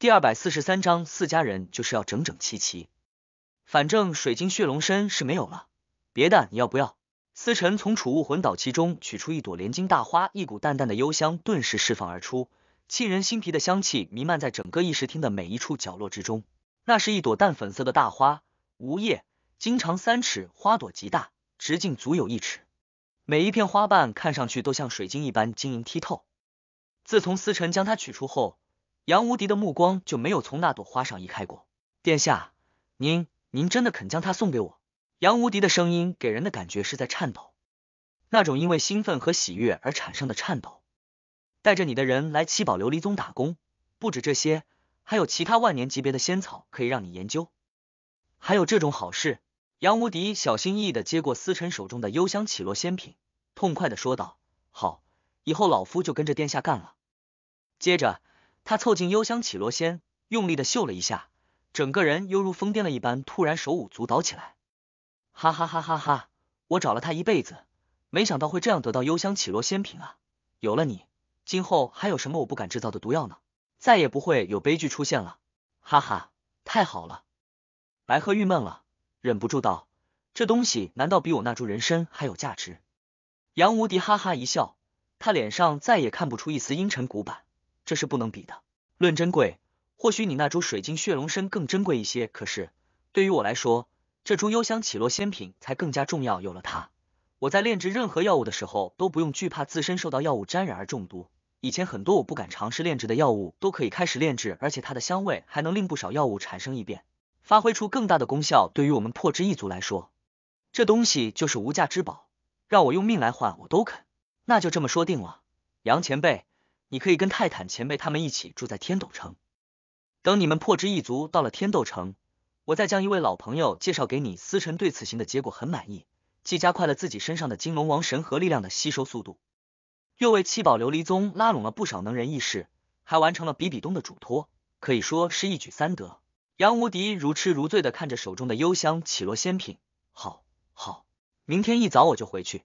第二百四十三章，四家人就是要整整齐齐。反正水晶血龙参是没有了，别的你要不要？思辰从储物魂导器中取出一朵连金大花，一股淡淡的幽香顿时释放而出，沁人心脾的香气弥漫在整个议事厅的每一处角落之中。那是一朵淡粉色的大花，无叶，茎长三尺，花朵极大，直径足有一尺，每一片花瓣看上去都像水晶一般晶莹剔透。自从思辰将它取出后。杨无敌的目光就没有从那朵花上移开过。殿下，您，您真的肯将它送给我？杨无敌的声音给人的感觉是在颤抖，那种因为兴奋和喜悦而产生的颤抖。带着你的人来七宝琉璃宗打工，不止这些，还有其他万年级别的仙草可以让你研究。还有这种好事？杨无敌小心翼翼的接过思辰手中的幽香起落仙品，痛快的说道：“好，以后老夫就跟着殿下干了。”接着。他凑近幽香起落仙，用力的嗅了一下，整个人犹如疯癫了一般，突然手舞足蹈起来。哈哈哈哈哈！我找了他一辈子，没想到会这样得到幽香起落仙品啊！有了你，今后还有什么我不敢制造的毒药呢？再也不会有悲剧出现了。哈哈，太好了！白鹤郁闷了，忍不住道：“这东西难道比我那株人参还有价值？”杨无敌哈哈一笑，他脸上再也看不出一丝阴沉古板。这是不能比的。论珍贵，或许你那株水晶血龙参更珍贵一些。可是对于我来说，这株幽香起落仙品才更加重要。有了它，我在炼制任何药物的时候都不用惧怕自身受到药物沾染而中毒。以前很多我不敢尝试炼制的药物都可以开始炼制，而且它的香味还能令不少药物产生异变，发挥出更大的功效。对于我们破之一族来说，这东西就是无价之宝，让我用命来换我都肯。那就这么说定了，杨前辈。你可以跟泰坦前辈他们一起住在天斗城。等你们破之一族到了天斗城，我再将一位老朋友介绍给你。司辰对此行的结果很满意，既加快了自己身上的金龙王神核力量的吸收速度，又为七宝琉璃宗拉拢了不少能人异士，还完成了比比东的嘱托，可以说是一举三得。杨无敌如痴如醉的看着手中的幽香绮罗仙品，好好，明天一早我就回去。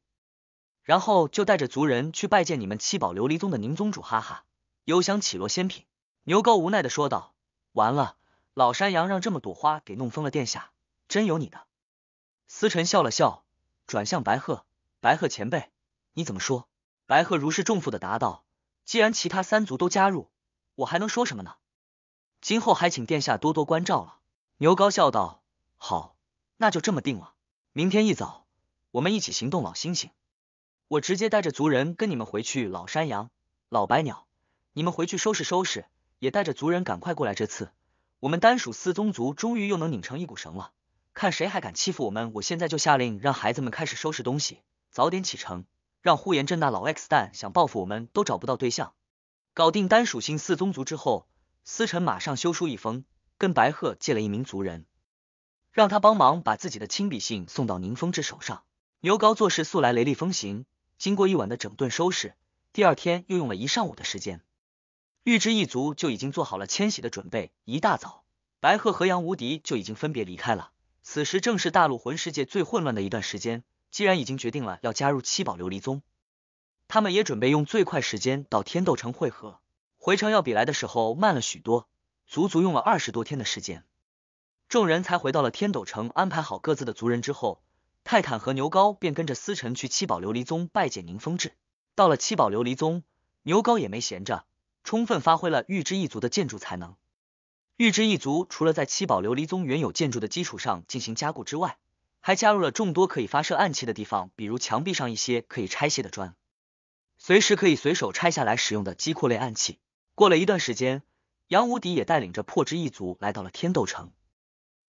然后就带着族人去拜见你们七宝琉璃宗的宁宗主，哈哈，幽香起落仙品。牛高无奈的说道：“完了，老山羊让这么朵花给弄疯了，殿下，真有你的。”思辰笑了笑，转向白鹤：“白鹤前辈，你怎么说？”白鹤如释重负的答道：“既然其他三族都加入，我还能说什么呢？今后还请殿下多多关照了。”牛高笑道：“好，那就这么定了，明天一早我们一起行动，老星星。”我直接带着族人跟你们回去，老山羊、老白鸟，你们回去收拾收拾，也带着族人赶快过来。这次我们单属四宗族终于又能拧成一股绳了，看谁还敢欺负我们！我现在就下令让孩子们开始收拾东西，早点启程，让呼延震那老 X 蛋想报复我们都找不到对象。搞定单属性四宗族之后，思辰马上修书一封，跟白鹤借了一名族人，让他帮忙把自己的亲笔信送到宁风致手上。牛皋做事素来雷厉风行。经过一晚的整顿收拾，第二天又用了一上午的时间，玉之一族就已经做好了迁徙的准备。一大早，白鹤和杨无敌就已经分别离开了。此时正是大陆魂世界最混乱的一段时间。既然已经决定了要加入七宝琉璃宗，他们也准备用最快时间到天斗城汇合。回程要比来的时候慢了许多，足足用了二十多天的时间，众人才回到了天斗城，安排好各自的族人之后。泰坦和牛皋便跟着思辰去七宝琉璃宗拜见宁风致。到了七宝琉璃宗，牛皋也没闲着，充分发挥了玉之一族的建筑才能。玉之一族除了在七宝琉璃宗原有建筑的基础上进行加固之外，还加入了众多可以发射暗器的地方，比如墙壁上一些可以拆卸的砖，随时可以随手拆下来使用的机括类暗器。过了一段时间，杨无敌也带领着破之一族来到了天斗城。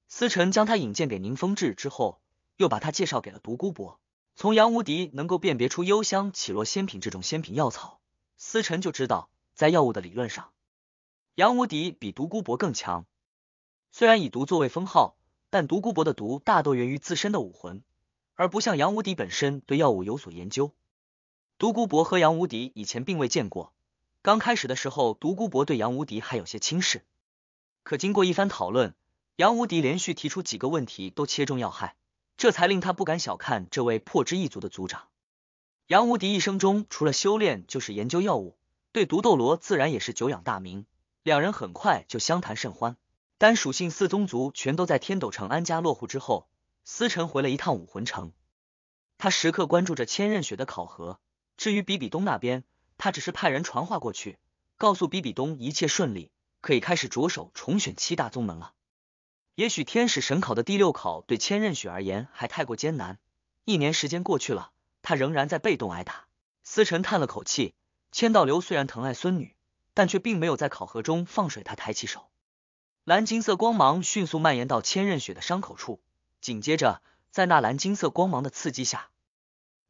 思辰将他引荐给宁风致之后。又把他介绍给了独孤博。从杨无敌能够辨别出幽香起落仙品这种仙品药草，思辰就知道在药物的理论上，杨无敌比独孤博更强。虽然以毒作为封号，但独孤博的毒大多源于自身的武魂，而不像杨无敌本身对药物有所研究。独孤博和杨无敌以前并未见过，刚开始的时候，独孤博对杨无敌还有些轻视，可经过一番讨论，杨无敌连续提出几个问题都切中要害。这才令他不敢小看这位破之一族的族长杨无敌。一生中除了修炼，就是研究药物，对毒斗罗自然也是久仰大名。两人很快就相谈甚欢。单属性四宗族全都在天斗城安家落户之后，司辰回了一趟武魂城，他时刻关注着千仞雪的考核。至于比比东那边，他只是派人传话过去，告诉比比东一切顺利，可以开始着手重选七大宗门了。也许天使神考的第六考对千仞雪而言还太过艰难。一年时间过去了，他仍然在被动挨打。思辰叹了口气。千道流虽然疼爱孙女，但却并没有在考核中放水。他抬起手，蓝金色光芒迅速蔓延到千仞雪的伤口处。紧接着，在那蓝金色光芒的刺激下，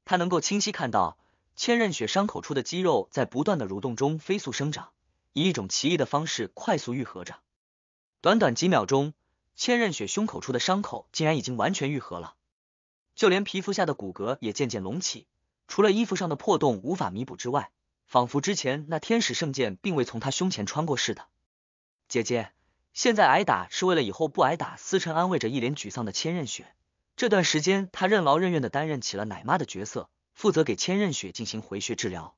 他能够清晰看到千仞雪伤口处的肌肉在不断的蠕动中飞速生长，以一种奇异的方式快速愈合着。短短几秒钟。千仞雪胸口处的伤口竟然已经完全愈合了，就连皮肤下的骨骼也渐渐隆起。除了衣服上的破洞无法弥补之外，仿佛之前那天使圣剑并未从他胸前穿过似的。姐姐，现在挨打是为了以后不挨打。思晨安慰着一脸沮丧的千仞雪。这段时间，他任劳任怨的担任起了奶妈的角色，负责给千仞雪进行回血治疗。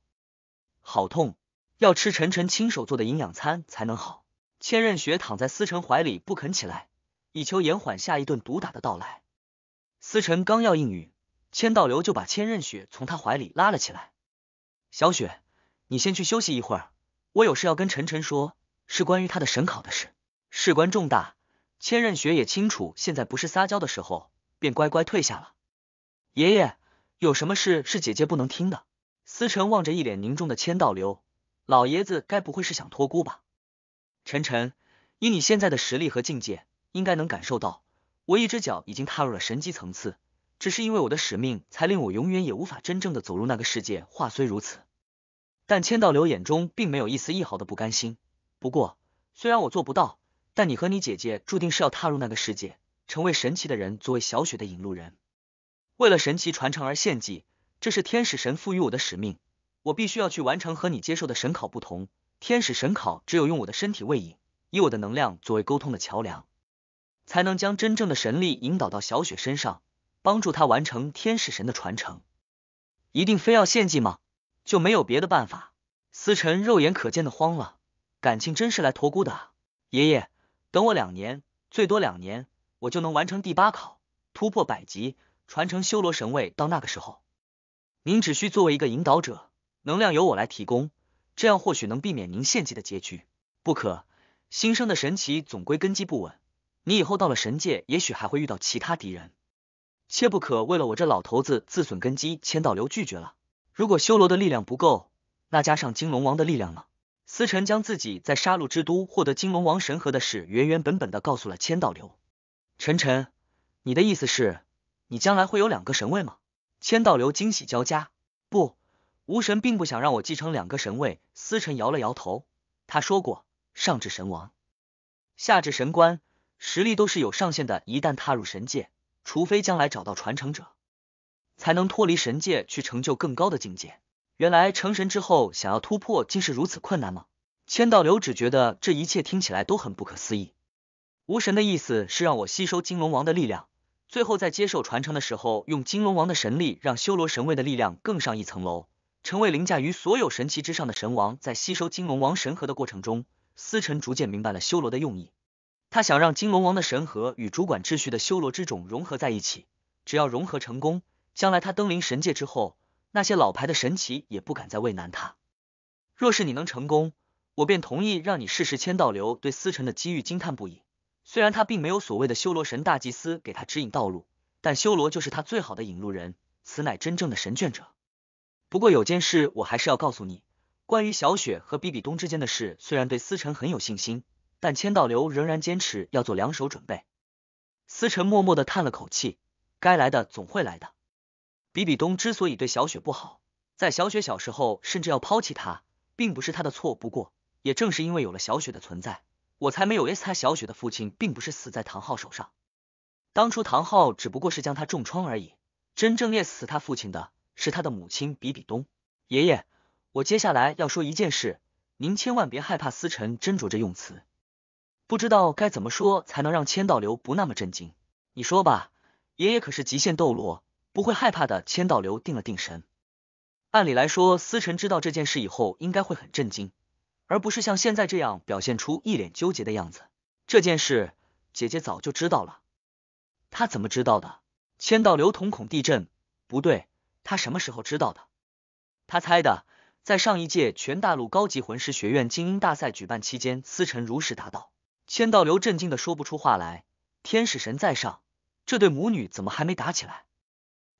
好痛，要吃晨晨亲手做的营养餐才能好。千仞雪躺在思晨怀里不肯起来。以求延缓下一顿毒打的到来。思晨刚要应允，千道流就把千仞雪从他怀里拉了起来。小雪，你先去休息一会儿，我有事要跟晨晨说，是关于他的神考的事，事关重大。千仞雪也清楚现在不是撒娇的时候，便乖乖退下了。爷爷，有什么事是姐姐不能听的？思辰望着一脸凝重的千道流，老爷子该不会是想托孤吧？晨晨，以你现在的实力和境界。应该能感受到，我一只脚已经踏入了神级层次，只是因为我的使命，才令我永远也无法真正的走入那个世界。话虽如此，但千道流眼中并没有一丝一毫的不甘心。不过，虽然我做不到，但你和你姐姐注定是要踏入那个世界，成为神奇的人，作为小雪的引路人，为了神奇传承而献祭，这是天使神赋予我的使命，我必须要去完成。和你接受的神考不同，天使神考只有用我的身体喂引，以我的能量作为沟通的桥梁。才能将真正的神力引导到小雪身上，帮助他完成天使神的传承。一定非要献祭吗？就没有别的办法？思辰肉眼可见的慌了，感情真是来托孤的啊！爷爷，等我两年，最多两年，我就能完成第八考，突破百级，传承修罗神位。到那个时候，您只需作为一个引导者，能量由我来提供，这样或许能避免您献祭的结局。不可，新生的神奇总归根基不稳。你以后到了神界，也许还会遇到其他敌人，切不可为了我这老头子自损根基。千道流拒绝了。如果修罗的力量不够，那加上金龙王的力量呢？思晨将自己在杀戮之都获得金龙王神核的事原原本本的告诉了千道流。晨晨，你的意思是，你将来会有两个神位吗？千道流惊喜交加。不，无神并不想让我继承两个神位。思晨摇了摇头。他说过，上至神王，下至神官。实力都是有上限的，一旦踏入神界，除非将来找到传承者，才能脱离神界去成就更高的境界。原来成神之后想要突破，竟是如此困难吗？千道流只觉得这一切听起来都很不可思议。无神的意思是让我吸收金龙王的力量，最后在接受传承的时候，用金龙王的神力让修罗神位的力量更上一层楼，成为凌驾于所有神奇之上的神王。在吸收金龙王神核的过程中，思辰逐渐明白了修罗的用意。他想让金龙王的神核与主管秩序的修罗之种融合在一起，只要融合成功，将来他登临神界之后，那些老牌的神祇也不敢再为难他。若是你能成功，我便同意让你试试千道流。对思辰的机遇惊叹不已。虽然他并没有所谓的修罗神大祭司给他指引道路，但修罗就是他最好的引路人，此乃真正的神眷者。不过有件事我还是要告诉你，关于小雪和比比东之间的事，虽然对思辰很有信心。但千道流仍然坚持要做两手准备。思辰默默的叹了口气，该来的总会来的。比比东之所以对小雪不好，在小雪小时候甚至要抛弃她，并不是他的错。不过，也正是因为有了小雪的存在，我才没有 s 他。小雪的父亲并不是死在唐昊手上，当初唐昊只不过是将他重创而已。真正 s 死他父亲的是他的母亲比比东。爷爷，我接下来要说一件事，您千万别害怕。思辰斟酌着用词。不知道该怎么说才能让千道流不那么震惊。你说吧，爷爷可是极限斗罗，不会害怕的。千道流定了定神，按理来说，思辰知道这件事以后应该会很震惊，而不是像现在这样表现出一脸纠结的样子。这件事，姐姐早就知道了。他怎么知道的？千道流瞳孔地震，不对，他什么时候知道的？他猜的，在上一届全大陆高级魂师学院精英大赛举办期间，思辰如实答道。千道流震惊的说不出话来，天使神在上，这对母女怎么还没打起来？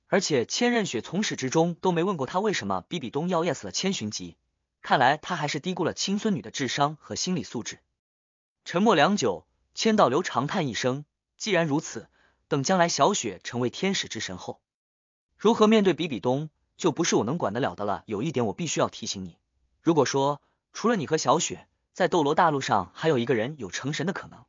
而且千仞雪从始至终都没问过他为什么比比东要 yes 了千寻疾，看来他还是低估了亲孙女的智商和心理素质。沉默良久，千道流长叹一声，既然如此，等将来小雪成为天使之神后，如何面对比比东，就不是我能管得了的了。有一点我必须要提醒你，如果说除了你和小雪。在斗罗大陆上还有一个人有成神的可能，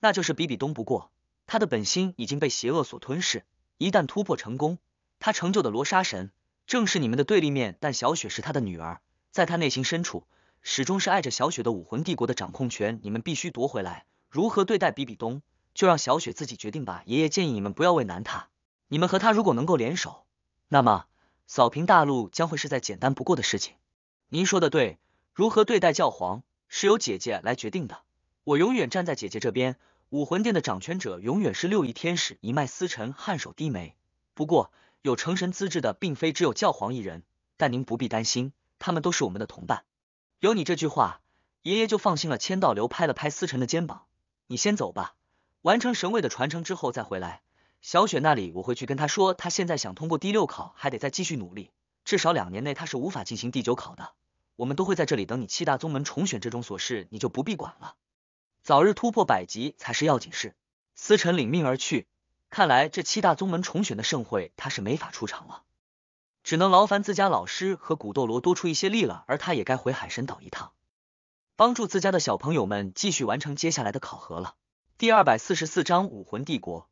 那就是比比东。不过他的本心已经被邪恶所吞噬，一旦突破成功，他成就的罗刹神正是你们的对立面。但小雪是他的女儿，在他内心深处始终是爱着小雪的。武魂帝国的掌控权你们必须夺回来。如何对待比比东，就让小雪自己决定吧。爷爷建议你们不要为难他。你们和他如果能够联手，那么扫平大陆将会是再简单不过的事情。您说的对，如何对待教皇？是由姐姐来决定的，我永远站在姐姐这边。武魂殿的掌权者永远是六翼天使一脉。思辰颔首低眉。不过，有成神资质的并非只有教皇一人，但您不必担心，他们都是我们的同伴。有你这句话，爷爷就放心了。千道流拍了拍思辰的肩膀，你先走吧，完成神位的传承之后再回来。小雪那里我会去跟他说，他现在想通过第六考，还得再继续努力，至少两年内他是无法进行第九考的。我们都会在这里等你。七大宗门重选这种琐事，你就不必管了。早日突破百级才是要紧事。思辰领命而去。看来这七大宗门重选的盛会，他是没法出场了，只能劳烦自家老师和古斗罗多出一些力了。而他也该回海神岛一趟，帮助自家的小朋友们继续完成接下来的考核了。第二百四十四章武魂帝国。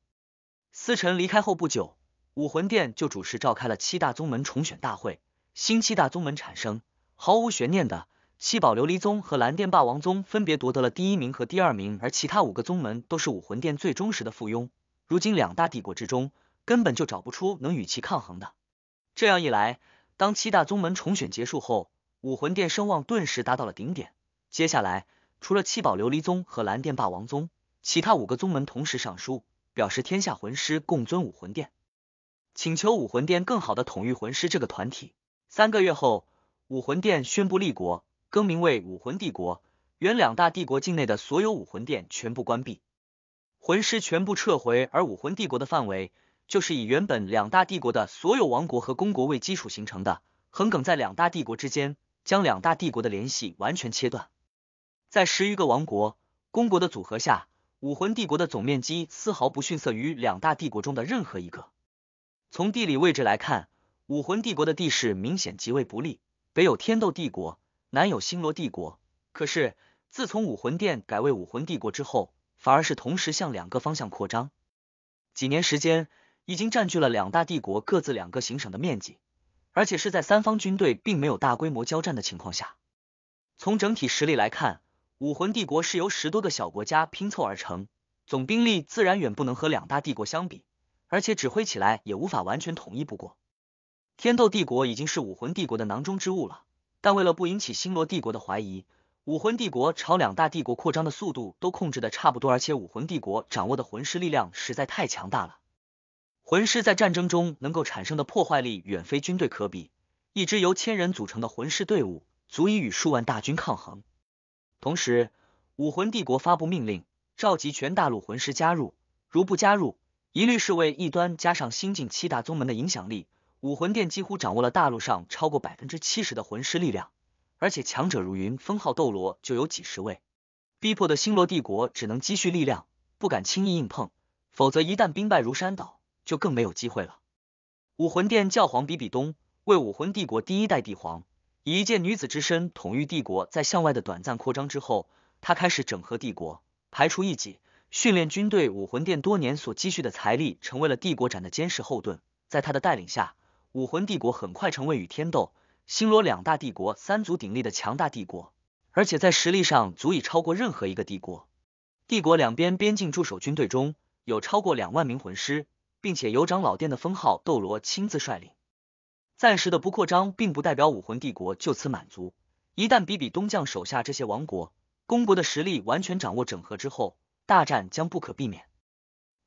思辰离开后不久，武魂殿就主持召开了七大宗门重选大会，新七大宗门产生。毫无悬念的，七宝琉璃宗和蓝电霸王宗分别夺得了第一名和第二名，而其他五个宗门都是武魂殿最忠实的附庸。如今两大帝国之中根本就找不出能与其抗衡的。这样一来，当七大宗门重选结束后，武魂殿声望顿时达到了顶点。接下来，除了七宝琉璃宗和蓝电霸王宗，其他五个宗门同时上书，表示天下魂师共尊武魂殿，请求武魂殿更好的统御魂师这个团体。三个月后。武魂殿宣布立国，更名为武魂帝国。原两大帝国境内的所有武魂殿全部关闭，魂师全部撤回。而武魂帝国的范围就是以原本两大帝国的所有王国和公国为基础形成的，横亘在两大帝国之间，将两大帝国的联系完全切断。在十余个王国、公国的组合下，武魂帝国的总面积丝毫不逊色于两大帝国中的任何一个。从地理位置来看，武魂帝国的地势明显极为不利。北有天斗帝国，南有星罗帝国。可是自从武魂殿改为武魂帝国之后，反而是同时向两个方向扩张。几年时间，已经占据了两大帝国各自两个行省的面积，而且是在三方军队并没有大规模交战的情况下。从整体实力来看，武魂帝国是由十多个小国家拼凑而成，总兵力自然远不能和两大帝国相比，而且指挥起来也无法完全统一。不过，天斗帝国已经是武魂帝国的囊中之物了，但为了不引起星罗帝国的怀疑，武魂帝国朝两大帝国扩张的速度都控制的差不多，而且武魂帝国掌握的魂师力量实在太强大了。魂师在战争中能够产生的破坏力远非军队可比，一支由千人组成的魂师队伍足以与数万大军抗衡。同时，武魂帝国发布命令，召集全大陆魂师加入，如不加入，一律视为异端。加上新晋七大宗门的影响力。武魂殿几乎掌握了大陆上超过百分之七十的魂师力量，而且强者如云，封号斗罗就有几十位，逼迫的星罗帝国只能积蓄力量，不敢轻易硬碰，否则一旦兵败如山倒，就更没有机会了。武魂殿教皇比比东为武魂帝国第一代帝皇，以一介女子之身统御帝国，在向外的短暂扩张之后，他开始整合帝国，排除异己，训练军队。武魂殿多年所积蓄的财力成为了帝国展的坚实后盾，在他的带领下。武魂帝国很快成为与天斗、星罗两大帝国三足鼎立的强大帝国，而且在实力上足以超过任何一个帝国。帝国两边边境驻守军队中有超过两万名魂师，并且由长老殿的封号斗罗亲自率领。暂时的不扩张，并不代表武魂帝国就此满足。一旦比比东将手下这些王国、公国的实力完全掌握整合之后，大战将不可避免。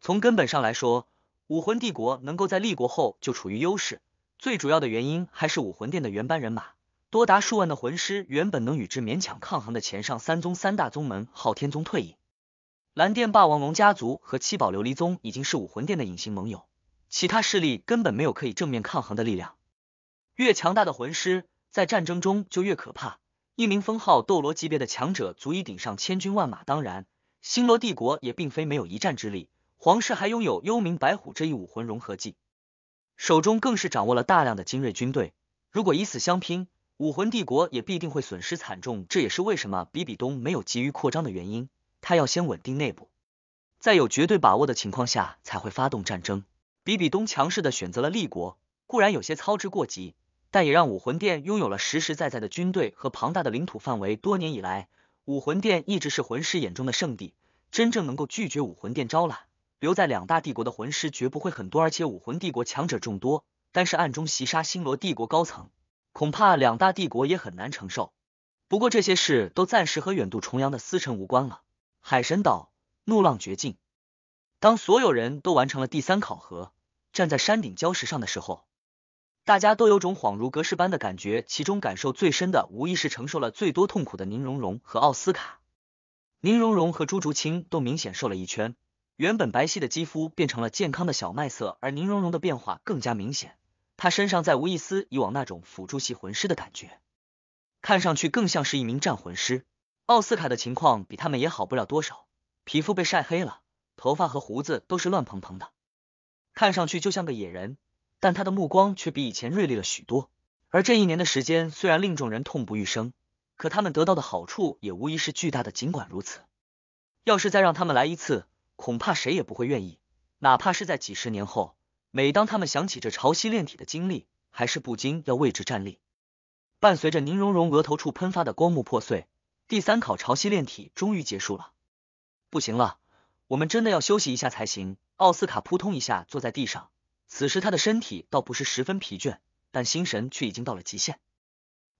从根本上来说，武魂帝国能够在立国后就处于优势。最主要的原因还是武魂殿的原班人马，多达数万的魂师，原本能与之勉强抗衡的前上三宗三大宗门昊天宗退隐，蓝电霸王龙家族和七宝琉璃宗已经是武魂殿的隐形盟友，其他势力根本没有可以正面抗衡的力量。越强大的魂师，在战争中就越可怕，一名封号斗罗级别的强者足以顶上千军万马。当然，星罗帝国也并非没有一战之力，皇室还拥有幽冥白虎这一武魂融合技。手中更是掌握了大量的精锐军队，如果以死相拼，武魂帝国也必定会损失惨重。这也是为什么比比东没有急于扩张的原因，他要先稳定内部，在有绝对把握的情况下才会发动战争。比比东强势的选择了立国，固然有些操之过急，但也让武魂殿拥有了实实在在的军队和庞大的领土范围。多年以来，武魂殿一直是魂师眼中的圣地，真正能够拒绝武魂殿招揽。留在两大帝国的魂师绝不会很多，而且武魂帝国强者众多，但是暗中袭杀星罗帝国高层，恐怕两大帝国也很难承受。不过这些事都暂时和远渡重洋的思辰无关了。海神岛怒浪绝境，当所有人都完成了第三考核，站在山顶礁石上的时候，大家都有种恍如隔世般的感觉。其中感受最深的，无疑是承受了最多痛苦的宁荣荣和奥斯卡。宁荣荣和朱竹清都明显瘦了一圈。原本白皙的肌肤变成了健康的小麦色，而宁荣荣的变化更加明显。他身上再无一丝以往那种辅助系魂师的感觉，看上去更像是一名战魂师。奥斯卡的情况比他们也好不了多少，皮肤被晒黑了，头发和胡子都是乱蓬蓬的，看上去就像个野人。但他的目光却比以前锐利了许多。而这一年的时间虽然令众人痛不欲生，可他们得到的好处也无疑是巨大的。尽管如此，要是再让他们来一次。恐怕谁也不会愿意，哪怕是在几十年后，每当他们想起这潮汐炼体的经历，还是不禁要为之站立。伴随着宁荣荣额头处喷发的光幕破碎，第三考潮汐炼体终于结束了。不行了，我们真的要休息一下才行。奥斯卡扑通一下坐在地上，此时他的身体倒不是十分疲倦，但心神却已经到了极限。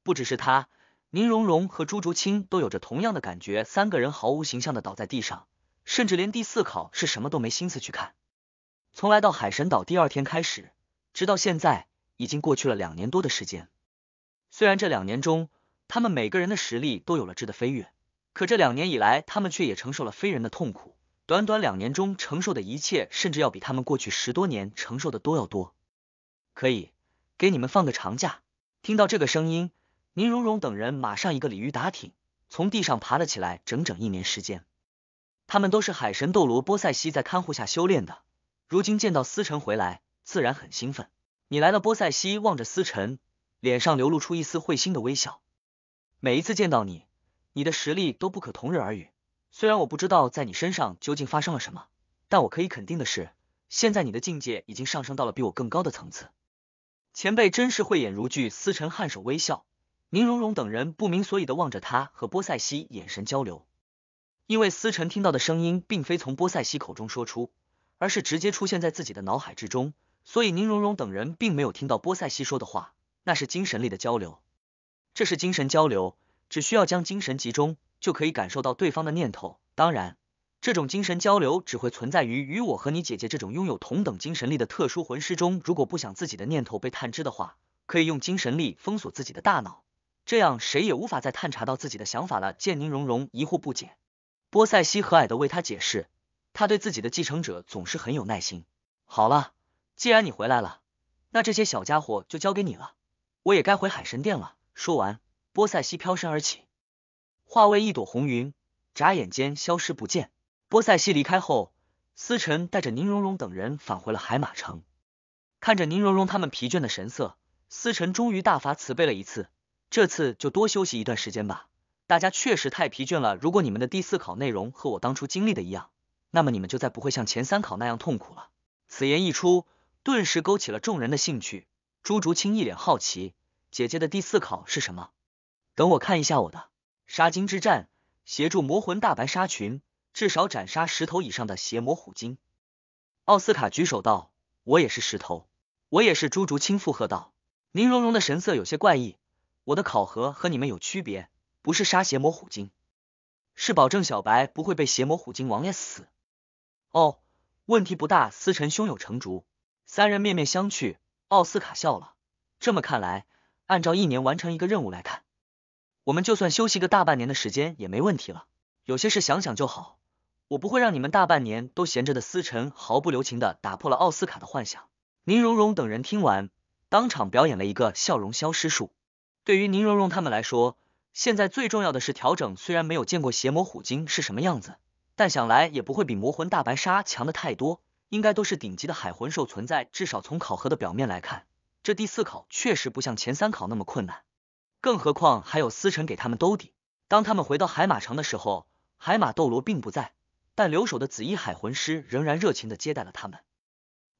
不只是他，宁荣荣和朱竹清都有着同样的感觉，三个人毫无形象的倒在地上。甚至连第四考是什么都没心思去看。从来到海神岛第二天开始，直到现在，已经过去了两年多的时间。虽然这两年中，他们每个人的实力都有了质的飞跃，可这两年以来，他们却也承受了非人的痛苦。短短两年中承受的一切，甚至要比他们过去十多年承受的多要多。可以给你们放个长假。听到这个声音，宁荣荣等人马上一个鲤鱼打挺，从地上爬了起来。整整一年时间。他们都是海神斗罗波塞西在看护下修炼的，如今见到思辰回来，自然很兴奋。你来了，波塞西望着思辰，脸上流露出一丝会心的微笑。每一次见到你，你的实力都不可同日而语。虽然我不知道在你身上究竟发生了什么，但我可以肯定的是，现在你的境界已经上升到了比我更高的层次。前辈真是慧眼如炬。思辰颔首微笑，宁荣荣等人不明所以的望着他和波塞西眼神交流。因为思辰听到的声音并非从波塞西口中说出，而是直接出现在自己的脑海之中，所以宁荣荣等人并没有听到波塞西说的话。那是精神力的交流，这是精神交流，只需要将精神集中，就可以感受到对方的念头。当然，这种精神交流只会存在于与我和你姐姐这种拥有同等精神力的特殊魂师中。如果不想自己的念头被探知的话，可以用精神力封锁自己的大脑，这样谁也无法再探查到自己的想法了。见宁荣荣疑惑不解。波塞西和蔼的为他解释，他对自己的继承者总是很有耐心。好了，既然你回来了，那这些小家伙就交给你了。我也该回海神殿了。说完，波塞西飘身而起，化为一朵红云，眨眼间消失不见。波塞西离开后，思辰带着宁荣荣等人返回了海马城。看着宁荣荣他们疲倦的神色，思辰终于大发慈悲了一次，这次就多休息一段时间吧。大家确实太疲倦了。如果你们的第四考内容和我当初经历的一样，那么你们就再不会像前三考那样痛苦了。此言一出，顿时勾起了众人的兴趣。朱竹清一脸好奇，姐姐的第四考是什么？等我看一下我的。杀金之战，协助魔魂大白鲨群，至少斩杀十头以上的邪魔虎鲸。奥斯卡举手道，我也是十头。我也是。朱竹清附和道。宁荣荣的神色有些怪异，我的考核和你们有区别。不是杀邪魔虎鲸，是保证小白不会被邪魔虎鲸王爷死。哦，问题不大。思辰胸有成竹，三人面面相觑。奥斯卡笑了。这么看来，按照一年完成一个任务来看，我们就算休息个大半年的时间也没问题了。有些事想想就好，我不会让你们大半年都闲着的。思辰毫不留情的打破了奥斯卡的幻想。宁荣荣等人听完，当场表演了一个笑容消失术。对于宁荣荣他们来说。现在最重要的是调整。虽然没有见过邪魔虎鲸是什么样子，但想来也不会比魔魂大白鲨强的太多，应该都是顶级的海魂兽存在。至少从考核的表面来看，这第四考确实不像前三考那么困难。更何况还有思辰给他们兜底。当他们回到海马城的时候，海马斗罗并不在，但留守的紫衣海魂师仍然热情的接待了他们。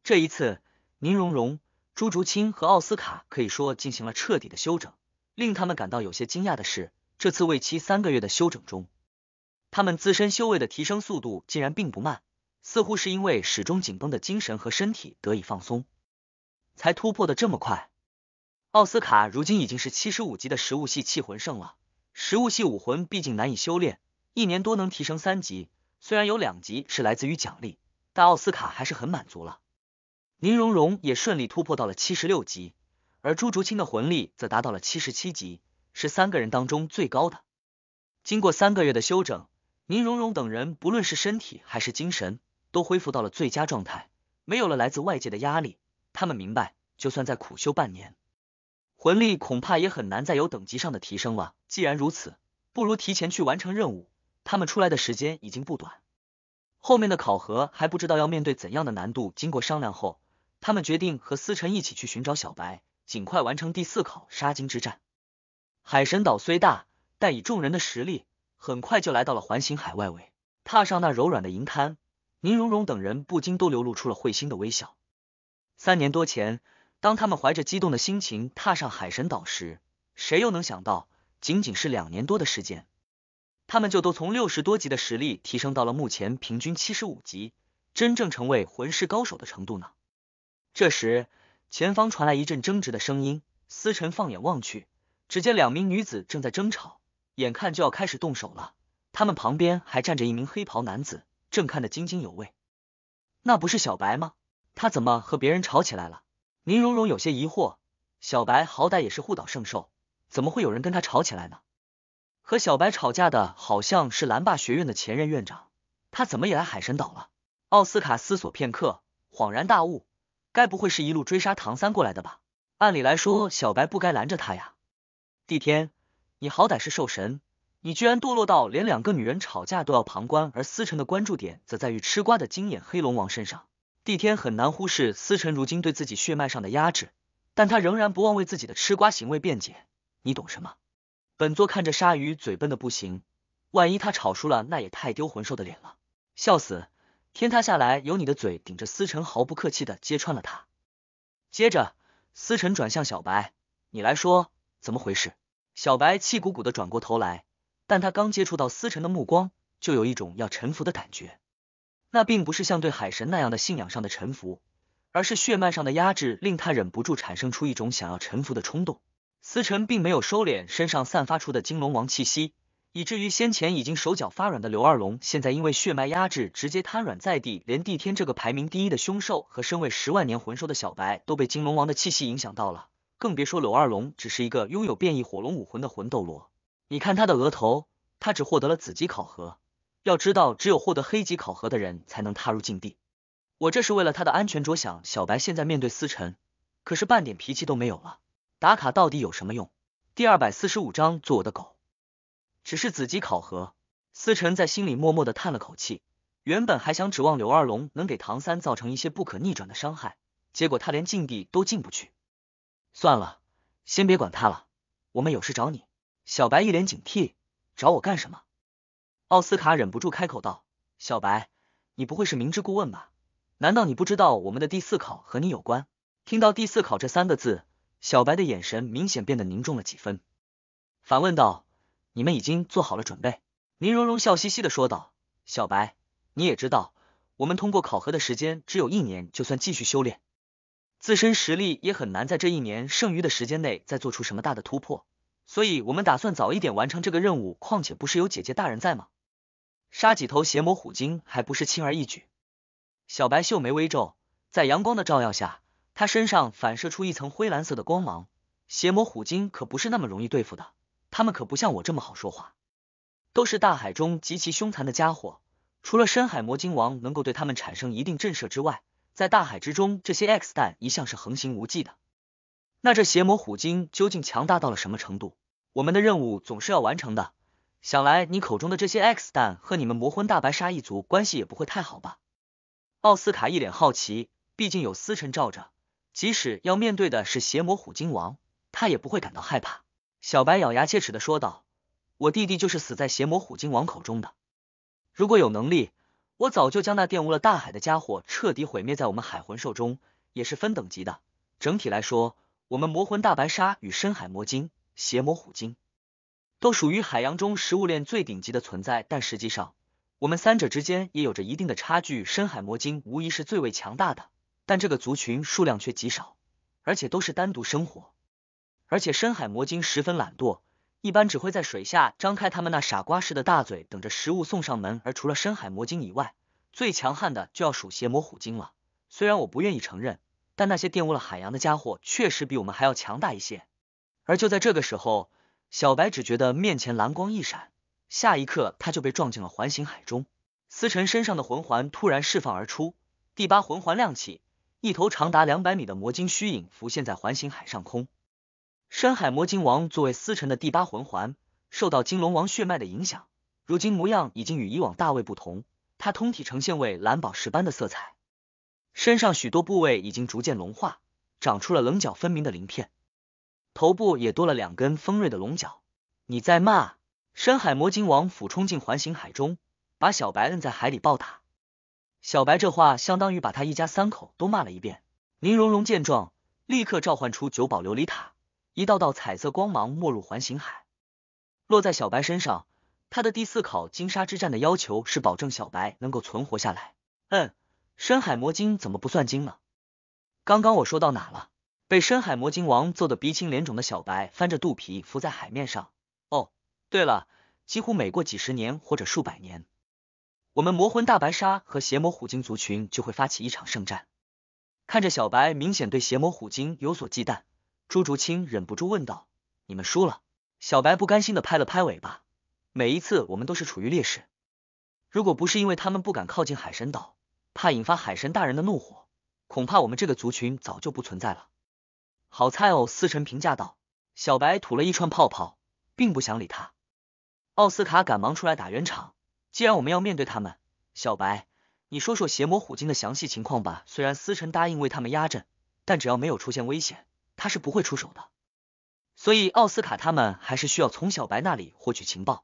这一次，宁荣荣、朱竹清和奥斯卡可以说进行了彻底的休整。令他们感到有些惊讶的是，这次为期三个月的休整中，他们自身修为的提升速度竟然并不慢，似乎是因为始终紧绷的精神和身体得以放松，才突破的这么快。奥斯卡如今已经是七十五级的食物系气魂圣了，食物系武魂毕竟难以修炼，一年多能提升三级，虽然有两级是来自于奖励，但奥斯卡还是很满足了。宁荣荣也顺利突破到了七十六级。而朱竹清的魂力则达到了七十七级，是三个人当中最高的。经过三个月的休整，宁荣荣等人不论是身体还是精神，都恢复到了最佳状态。没有了来自外界的压力，他们明白，就算再苦修半年，魂力恐怕也很难再有等级上的提升了。既然如此，不如提前去完成任务。他们出来的时间已经不短，后面的考核还不知道要面对怎样的难度。经过商量后，他们决定和思辰一起去寻找小白。尽快完成第四考杀金之战。海神岛虽大，但以众人的实力，很快就来到了环形海外围。踏上那柔软的银滩，宁荣荣等人不禁都流露出了会心的微笑。三年多前，当他们怀着激动的心情踏上海神岛时，谁又能想到，仅仅是两年多的时间，他们就都从六十多级的实力提升到了目前平均七十五级，真正成为魂师高手的程度呢？这时，前方传来一阵争执的声音，思辰放眼望去，只见两名女子正在争吵，眼看就要开始动手了。他们旁边还站着一名黑袍男子，正看得津津有味。那不是小白吗？他怎么和别人吵起来了？宁荣荣有些疑惑。小白好歹也是护岛圣兽，怎么会有人跟他吵起来呢？和小白吵架的好像是蓝霸学院的前任院长，他怎么也来海神岛了？奥斯卡思索片刻，恍然大悟。该不会是一路追杀唐三过来的吧？按理来说，小白不该拦着他呀。帝天，你好歹是兽神，你居然堕落到连两个女人吵架都要旁观。而思辰的关注点则在于吃瓜的金眼黑龙王身上。帝天很难忽视思辰如今对自己血脉上的压制，但他仍然不忘为自己的吃瓜行为辩解。你懂什么？本座看着鲨鱼嘴笨的不行，万一他吵输了，那也太丢魂兽的脸了，笑死！天塌下来，有你的嘴顶着，思辰毫不客气的揭穿了他。接着，思辰转向小白，你来说怎么回事？小白气鼓鼓的转过头来，但他刚接触到思辰的目光，就有一种要臣服的感觉。那并不是像对海神那样的信仰上的臣服，而是血脉上的压制，令他忍不住产生出一种想要臣服的冲动。思辰并没有收敛身上散发出的金龙王气息。以至于先前已经手脚发软的刘二龙，现在因为血脉压制，直接瘫软在地。连帝天这个排名第一的凶兽和身为十万年魂兽的小白，都被金龙王的气息影响到了。更别说刘二龙只是一个拥有变异火龙武魂的魂斗罗。你看他的额头，他只获得了紫级考核。要知道，只有获得黑级考核的人才能踏入禁地。我这是为了他的安全着想。小白现在面对思辰，可是半点脾气都没有了。打卡到底有什么用？第二百四十五章，做我的狗。只是子集考核，思辰在心里默默的叹了口气。原本还想指望柳二龙能给唐三造成一些不可逆转的伤害，结果他连禁地都进不去。算了，先别管他了，我们有事找你。小白一脸警惕，找我干什么？奥斯卡忍不住开口道：“小白，你不会是明知故问吧？难道你不知道我们的第四考和你有关？”听到“第四考”这三个字，小白的眼神明显变得凝重了几分，反问道。你们已经做好了准备，宁荣荣笑嘻嘻的说道：“小白，你也知道，我们通过考核的时间只有一年，就算继续修炼，自身实力也很难在这一年剩余的时间内再做出什么大的突破。所以，我们打算早一点完成这个任务。况且，不是有姐姐大人在吗？杀几头邪魔虎鲸还不是轻而易举。”小白秀眉微皱，在阳光的照耀下，他身上反射出一层灰蓝色的光芒。邪魔虎鲸可不是那么容易对付的。他们可不像我这么好说话，都是大海中极其凶残的家伙。除了深海魔鲸王能够对他们产生一定震慑之外，在大海之中，这些 X 弹一向是横行无忌的。那这邪魔虎鲸究竟强大到了什么程度？我们的任务总是要完成的。想来你口中的这些 X 弹和你们魔魂大白鲨一族关系也不会太好吧？奥斯卡一脸好奇，毕竟有司辰罩着，即使要面对的是邪魔虎鲸王，他也不会感到害怕。小白咬牙切齿的说道：“我弟弟就是死在邪魔虎鲸王口中的。如果有能力，我早就将那玷污了大海的家伙彻底毁灭在我们海魂兽中。也是分等级的。整体来说，我们魔魂大白鲨与深海魔鲸、邪魔虎鲸，都属于海洋中食物链最顶级的存在。但实际上，我们三者之间也有着一定的差距。深海魔鲸无疑是最为强大的，但这个族群数量却极少，而且都是单独生活。”而且深海魔鲸十分懒惰，一般只会在水下张开他们那傻瓜似的大嘴，等着食物送上门。而除了深海魔鲸以外，最强悍的就要数邪魔虎鲸了。虽然我不愿意承认，但那些玷污了海洋的家伙确实比我们还要强大一些。而就在这个时候，小白只觉得面前蓝光一闪，下一刻他就被撞进了环形海中。思辰身上的魂环突然释放而出，第八魂环亮起，一头长达两百米的魔鲸虚影浮现在环形海上空。深海魔鲸王作为司辰的第八魂环，受到金龙王血脉的影响，如今模样已经与以往大为不同。它通体呈现为蓝宝石般的色彩，身上许多部位已经逐渐融化，长出了棱角分明的鳞片，头部也多了两根锋锐的龙角。你在骂深海魔鲸王？俯冲进环形海中，把小白摁在海里暴打。小白这话相当于把他一家三口都骂了一遍。宁荣荣见状，立刻召唤出九宝琉璃塔。一道道彩色光芒没入环形海，落在小白身上。他的第四考金沙之战的要求是保证小白能够存活下来。嗯，深海魔鲸怎么不算鲸呢？刚刚我说到哪了？被深海魔鲸王揍得鼻青脸肿的小白翻着肚皮浮在海面上。哦，对了，几乎每过几十年或者数百年，我们魔魂大白鲨和邪魔虎鲸族群就会发起一场圣战。看着小白明显对邪魔虎鲸有所忌惮。朱竹清忍不住问道：“你们输了？”小白不甘心的拍了拍尾巴。每一次我们都是处于劣势。如果不是因为他们不敢靠近海神岛，怕引发海神大人的怒火，恐怕我们这个族群早就不存在了。好菜哦，思辰评价道。小白吐了一串泡泡，并不想理他。奥斯卡赶忙出来打圆场：“既然我们要面对他们，小白，你说说邪魔虎鲸的详细情况吧。”虽然思辰答应为他们压阵，但只要没有出现危险。他是不会出手的，所以奥斯卡他们还是需要从小白那里获取情报。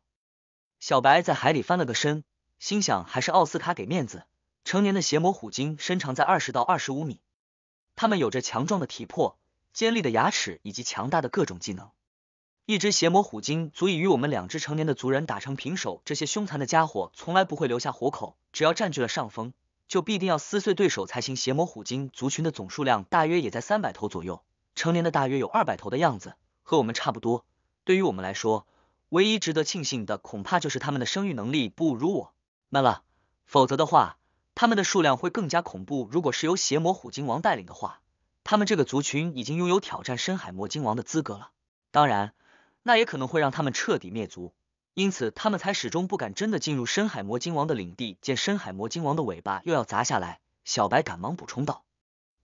小白在海里翻了个身，心想还是奥斯卡给面子。成年的邪魔虎鲸身长在二十到二十五米，它们有着强壮的体魄、尖利的牙齿以及强大的各种技能。一只邪魔虎鲸足以与我们两只成年的族人打成平手。这些凶残的家伙从来不会留下活口，只要占据了上风，就必定要撕碎对手才行。邪魔虎鲸族群的总数量大约也在三百头左右。成年的大约有二百头的样子，和我们差不多。对于我们来说，唯一值得庆幸的恐怕就是他们的生育能力不如我。们了，否则的话，他们的数量会更加恐怖。如果是由邪魔虎鲸王带领的话，他们这个族群已经拥有挑战深海魔鲸王的资格了。当然，那也可能会让他们彻底灭族。因此，他们才始终不敢真的进入深海魔鲸王的领地，见深海魔鲸王的尾巴又要砸下来。小白赶忙补充道。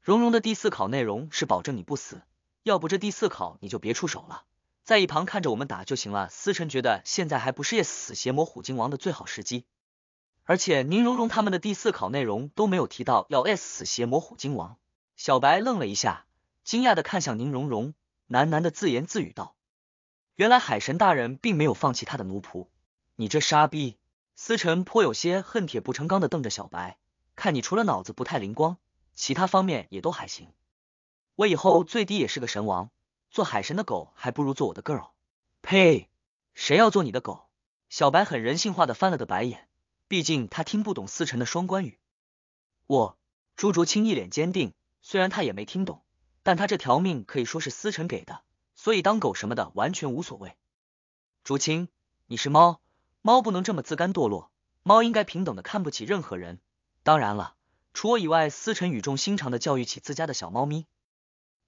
荣荣的第四考内容是保证你不死，要不这第四考你就别出手了，在一旁看着我们打就行了。思辰觉得现在还不是 S 死邪魔虎鲸王的最好时机，而且宁荣荣他们的第四考内容都没有提到要 S 死邪魔虎鲸王。小白愣了一下，惊讶的看向宁荣荣，喃喃的自言自语道：“原来海神大人并没有放弃他的奴仆，你这傻逼！”思辰颇有些恨铁不成钢的瞪着小白，看你除了脑子不太灵光。其他方面也都还行，我以后最低也是个神王，做海神的狗还不如做我的 girl。呸，谁要做你的狗？小白很人性化的翻了个白眼，毕竟他听不懂思辰的双关语。我，朱竹清一脸坚定，虽然他也没听懂，但他这条命可以说是思辰给的，所以当狗什么的完全无所谓。竹清，你是猫，猫不能这么自甘堕落，猫应该平等的看不起任何人。当然了。除我以外，思辰语重心长的教育起自家的小猫咪。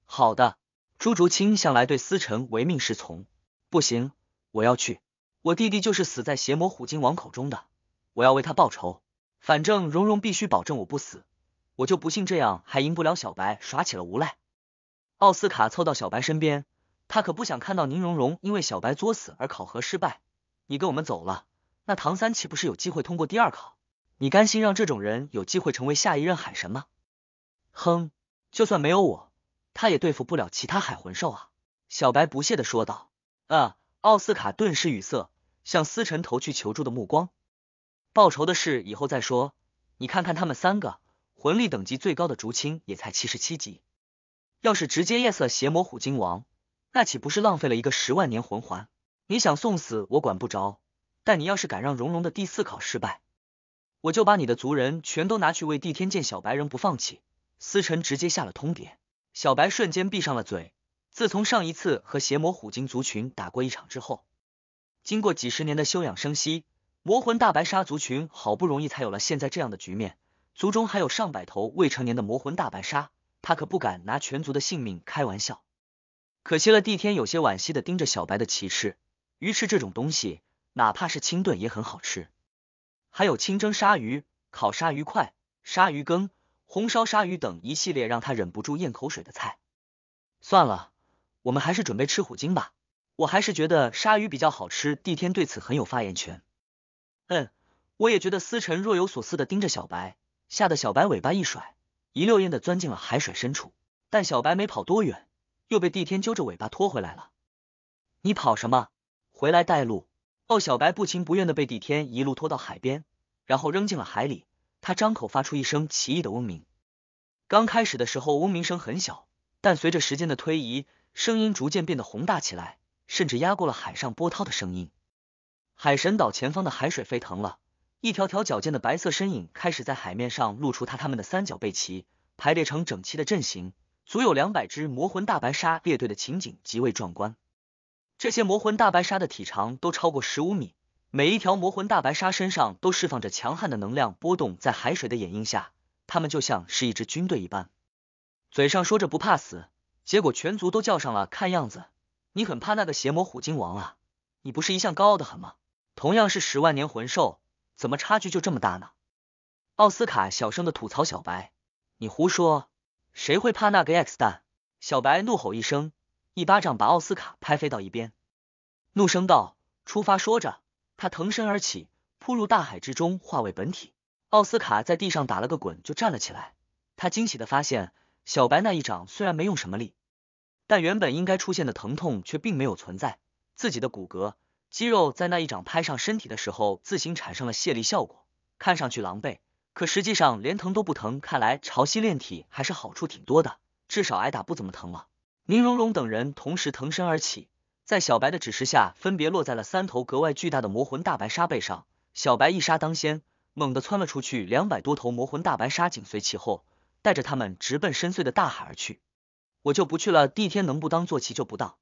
好的，朱竹清向来对思辰唯命是从。不行，我要去，我弟弟就是死在邪魔虎鲸王口中的，我要为他报仇。反正蓉蓉必须保证我不死，我就不信这样还赢不了小白。耍起了无赖，奥斯卡凑到小白身边，他可不想看到宁荣荣因为小白作死而考核失败。你跟我们走了，那唐三岂不是有机会通过第二考？你甘心让这种人有机会成为下一任海神吗？哼，就算没有我，他也对付不了其他海魂兽啊！小白不屑地说道。啊，奥斯卡顿时语塞，向思辰投去求助的目光。报仇的事以后再说。你看看他们三个，魂力等级最高的竹青也才七十七级，要是直接夜色邪魔虎鲸王，那岂不是浪费了一个十万年魂环？你想送死我管不着，但你要是敢让荣荣的第四考失败。我就把你的族人全都拿去为帝天剑小白人，不放弃。思辰直接下了通牒，小白瞬间闭上了嘴。自从上一次和邪魔虎鲸族群打过一场之后，经过几十年的休养生息，魔魂大白鲨族群好不容易才有了现在这样的局面，族中还有上百头未成年的魔魂大白鲨，他可不敢拿全族的性命开玩笑。可惜了，帝天有些惋惜的盯着小白的骑士，鱼翅这种东西，哪怕是清炖也很好吃。还有清蒸鲨鱼、烤鲨鱼块、鲨鱼羹、红烧鲨鱼等一系列让他忍不住咽口水的菜。算了，我们还是准备吃虎鲸吧。我还是觉得鲨鱼比较好吃。帝天对此很有发言权。嗯，我也觉得。思晨若有所思的盯着小白，吓得小白尾巴一甩，一溜烟的钻进了海水深处。但小白没跑多远，又被帝天揪着尾巴拖回来了。你跑什么？回来带路。哦，小白不情不愿的被帝天一路拖到海边，然后扔进了海里。他张口发出一声奇异的嗡鸣。刚开始的时候，嗡鸣声很小，但随着时间的推移，声音逐渐变得宏大起来，甚至压过了海上波涛的声音。海神岛前方的海水沸腾了，一条条矫健的白色身影开始在海面上露出它它们的三角背鳍，排列成整齐的阵型，足有两百只魔魂大白鲨列队的情景极为壮观。这些魔魂大白鲨的体长都超过十五米，每一条魔魂大白鲨身上都释放着强悍的能量波动，在海水的掩映下，它们就像是一支军队一般。嘴上说着不怕死，结果全族都叫上了。看样子，你很怕那个邪魔虎鲸王啊？你不是一向高傲的很吗？同样是十万年魂兽，怎么差距就这么大呢？奥斯卡小声的吐槽小白：“你胡说，谁会怕那个 X 蛋？”小白怒吼一声。一巴掌把奥斯卡拍飞到一边，怒声道：“出发！”说着，他腾身而起，扑入大海之中，化为本体。奥斯卡在地上打了个滚，就站了起来。他惊喜的发现，小白那一掌虽然没用什么力，但原本应该出现的疼痛却并没有存在。自己的骨骼、肌肉在那一掌拍上身体的时候，自行产生了泄力效果，看上去狼狈，可实际上连疼都不疼。看来潮汐炼体还是好处挺多的，至少挨打不怎么疼了。宁荣荣等人同时腾身而起，在小白的指示下，分别落在了三头格外巨大的魔魂大白鲨背上。小白一杀当先，猛地窜了出去，两百多头魔魂大白鲨紧随其后，带着他们直奔深邃的大海而去。我就不去了，帝天能不当坐骑就不当。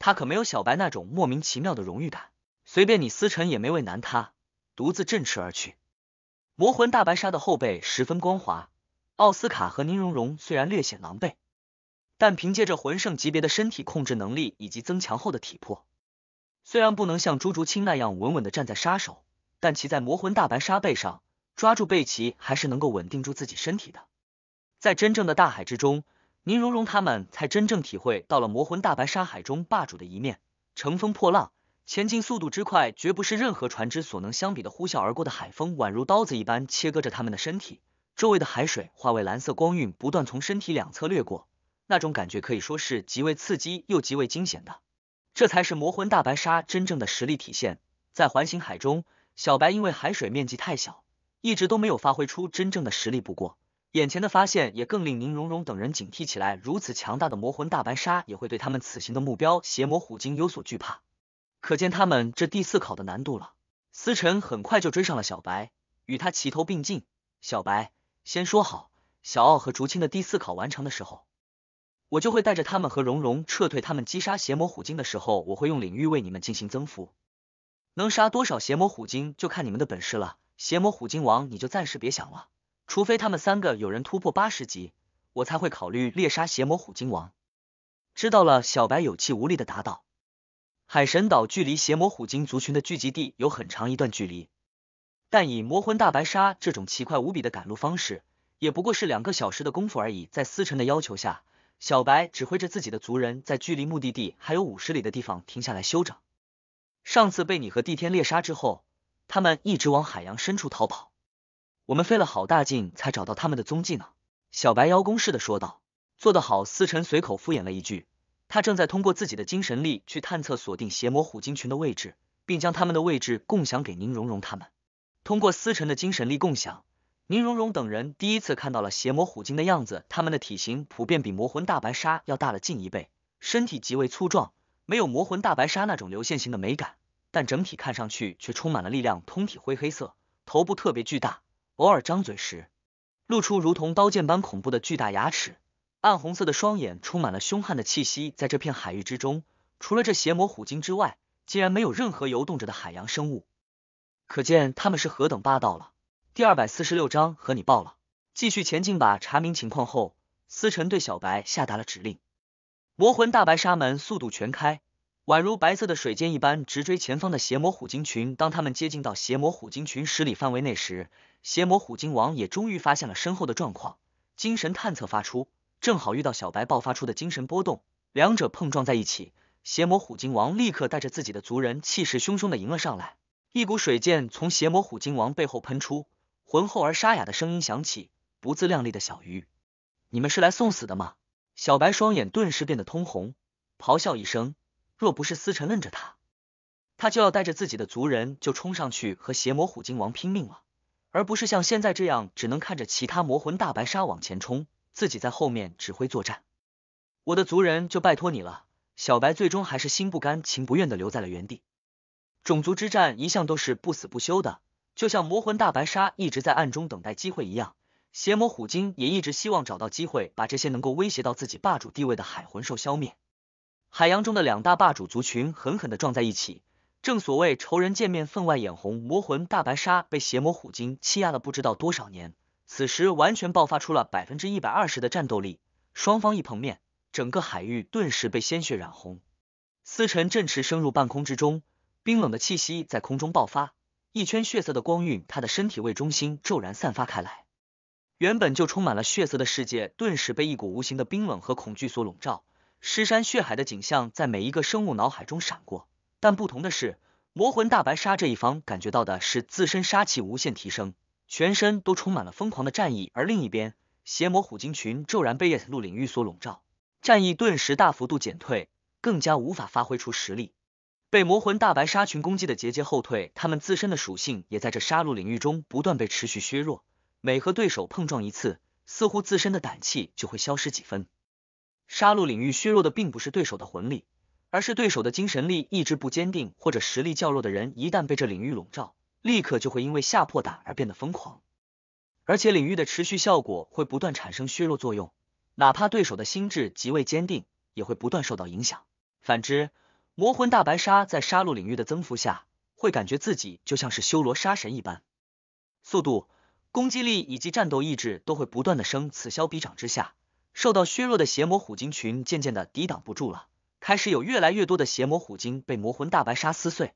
他可没有小白那种莫名其妙的荣誉感。随便你，思辰也没为难他，独自振翅而去。魔魂大白鲨的后背十分光滑，奥斯卡和宁荣荣虽然略显狼狈。但凭借着魂圣级别的身体控制能力以及增强后的体魄，虽然不能像朱竹清那样稳稳的站在杀手，但骑在魔魂大白鲨背上抓住背鳍，还是能够稳定住自己身体的。在真正的大海之中，宁荣荣他们才真正体会到了魔魂大白鲨海中霸主的一面。乘风破浪，前进速度之快，绝不是任何船只所能相比的。呼啸而过的海风，宛如刀子一般切割着他们的身体，周围的海水化为蓝色光晕，不断从身体两侧掠过。那种感觉可以说是极为刺激又极为惊险的，这才是魔魂大白鲨真正的实力体现。在环形海中，小白因为海水面积太小，一直都没有发挥出真正的实力。不过，眼前的发现也更令宁荣荣等人警惕起来。如此强大的魔魂大白鲨也会对他们此行的目标邪魔虎鲸有所惧怕，可见他们这第四考的难度了。思辰很快就追上了小白，与他齐头并进。小白先说好，小奥和竹青的第四考完成的时候。我就会带着他们和蓉蓉撤退。他们击杀邪魔虎鲸的时候，我会用领域为你们进行增幅。能杀多少邪魔虎鲸，就看你们的本事了。邪魔虎鲸王，你就暂时别想了，除非他们三个有人突破八十级，我才会考虑猎杀邪魔虎鲸王。知道了，小白有气无力的答道：“海神岛距离邪魔虎鲸族群的聚集地有很长一段距离，但以魔魂大白鲨这种奇快无比的赶路方式，也不过是两个小时的功夫而已。”在思辰的要求下。小白指挥着自己的族人在距离目的地还有五十里的地方停下来休整。上次被你和地天猎杀之后，他们一直往海洋深处逃跑，我们费了好大劲才找到他们的踪迹呢。小白邀功似的说道。做得好，思辰随口敷衍了一句。他正在通过自己的精神力去探测锁定邪魔虎鲸群的位置，并将他们的位置共享给宁荣荣他们。通过思辰的精神力共享。宁荣荣等人第一次看到了邪魔虎鲸的样子，它们的体型普遍比魔魂大白鲨要大了近一倍，身体极为粗壮，没有魔魂大白鲨那种流线型的美感，但整体看上去却充满了力量。通体灰黑色，头部特别巨大，偶尔张嘴时，露出如同刀剑般恐怖的巨大牙齿，暗红色的双眼充满了凶悍的气息。在这片海域之中，除了这邪魔虎鲸之外，竟然没有任何游动着的海洋生物，可见他们是何等霸道了。第二百四十六章和你爆了，继续前进吧。查明情况后，思辰对小白下达了指令。魔魂大白鲨门速度全开，宛如白色的水箭一般直追前方的邪魔虎鲸群。当他们接近到邪魔虎鲸群十里范围内时，邪魔虎鲸王也终于发现了身后的状况，精神探测发出，正好遇到小白爆发出的精神波动，两者碰撞在一起。邪魔虎鲸王立刻带着自己的族人气势汹汹的迎了上来，一股水箭从邪魔虎鲸王背后喷出。浑厚而沙哑的声音响起：“不自量力的小鱼，你们是来送死的吗？”小白双眼顿时变得通红，咆哮一声：“若不是思辰摁着他，他就要带着自己的族人就冲上去和邪魔虎鲸王拼命了，而不是像现在这样只能看着其他魔魂大白鲨往前冲，自己在后面指挥作战。”我的族人就拜托你了。小白最终还是心不甘情不愿的留在了原地。种族之战一向都是不死不休的。就像魔魂大白鲨一直在暗中等待机会一样，邪魔虎鲸也一直希望找到机会把这些能够威胁到自己霸主地位的海魂兽消灭。海洋中的两大霸主族群狠狠的撞在一起，正所谓仇人见面分外眼红。魔魂大白鲨被邪魔虎鲸欺压了不知道多少年，此时完全爆发出了百分之一百二十的战斗力。双方一碰面，整个海域顿时被鲜血染红。思辰振翅升入半空之中，冰冷的气息在空中爆发。一圈血色的光晕，他的身体为中心骤然散发开来，原本就充满了血色的世界，顿时被一股无形的冰冷和恐惧所笼罩。尸山血海的景象在每一个生物脑海中闪过，但不同的是，魔魂大白鲨这一方感觉到的是自身杀气无限提升，全身都充满了疯狂的战意；而另一边，邪魔虎鲸群骤然被异路领域所笼罩，战意顿时大幅度减退，更加无法发挥出实力。被魔魂大白鲨群攻击的节节后退，他们自身的属性也在这杀戮领域中不断被持续削弱。每和对手碰撞一次，似乎自身的胆气就会消失几分。杀戮领域削弱的并不是对手的魂力，而是对手的精神力。意志不坚定或者实力较弱的人，一旦被这领域笼罩，立刻就会因为吓破胆而变得疯狂。而且领域的持续效果会不断产生削弱作用，哪怕对手的心智极为坚定，也会不断受到影响。反之，魔魂大白鲨在杀戮领域的增幅下，会感觉自己就像是修罗杀神一般，速度、攻击力以及战斗意志都会不断的升，此消彼长之下，受到削弱的邪魔虎鲸群渐渐的抵挡不住了，开始有越来越多的邪魔虎鲸被魔魂大白鲨撕碎。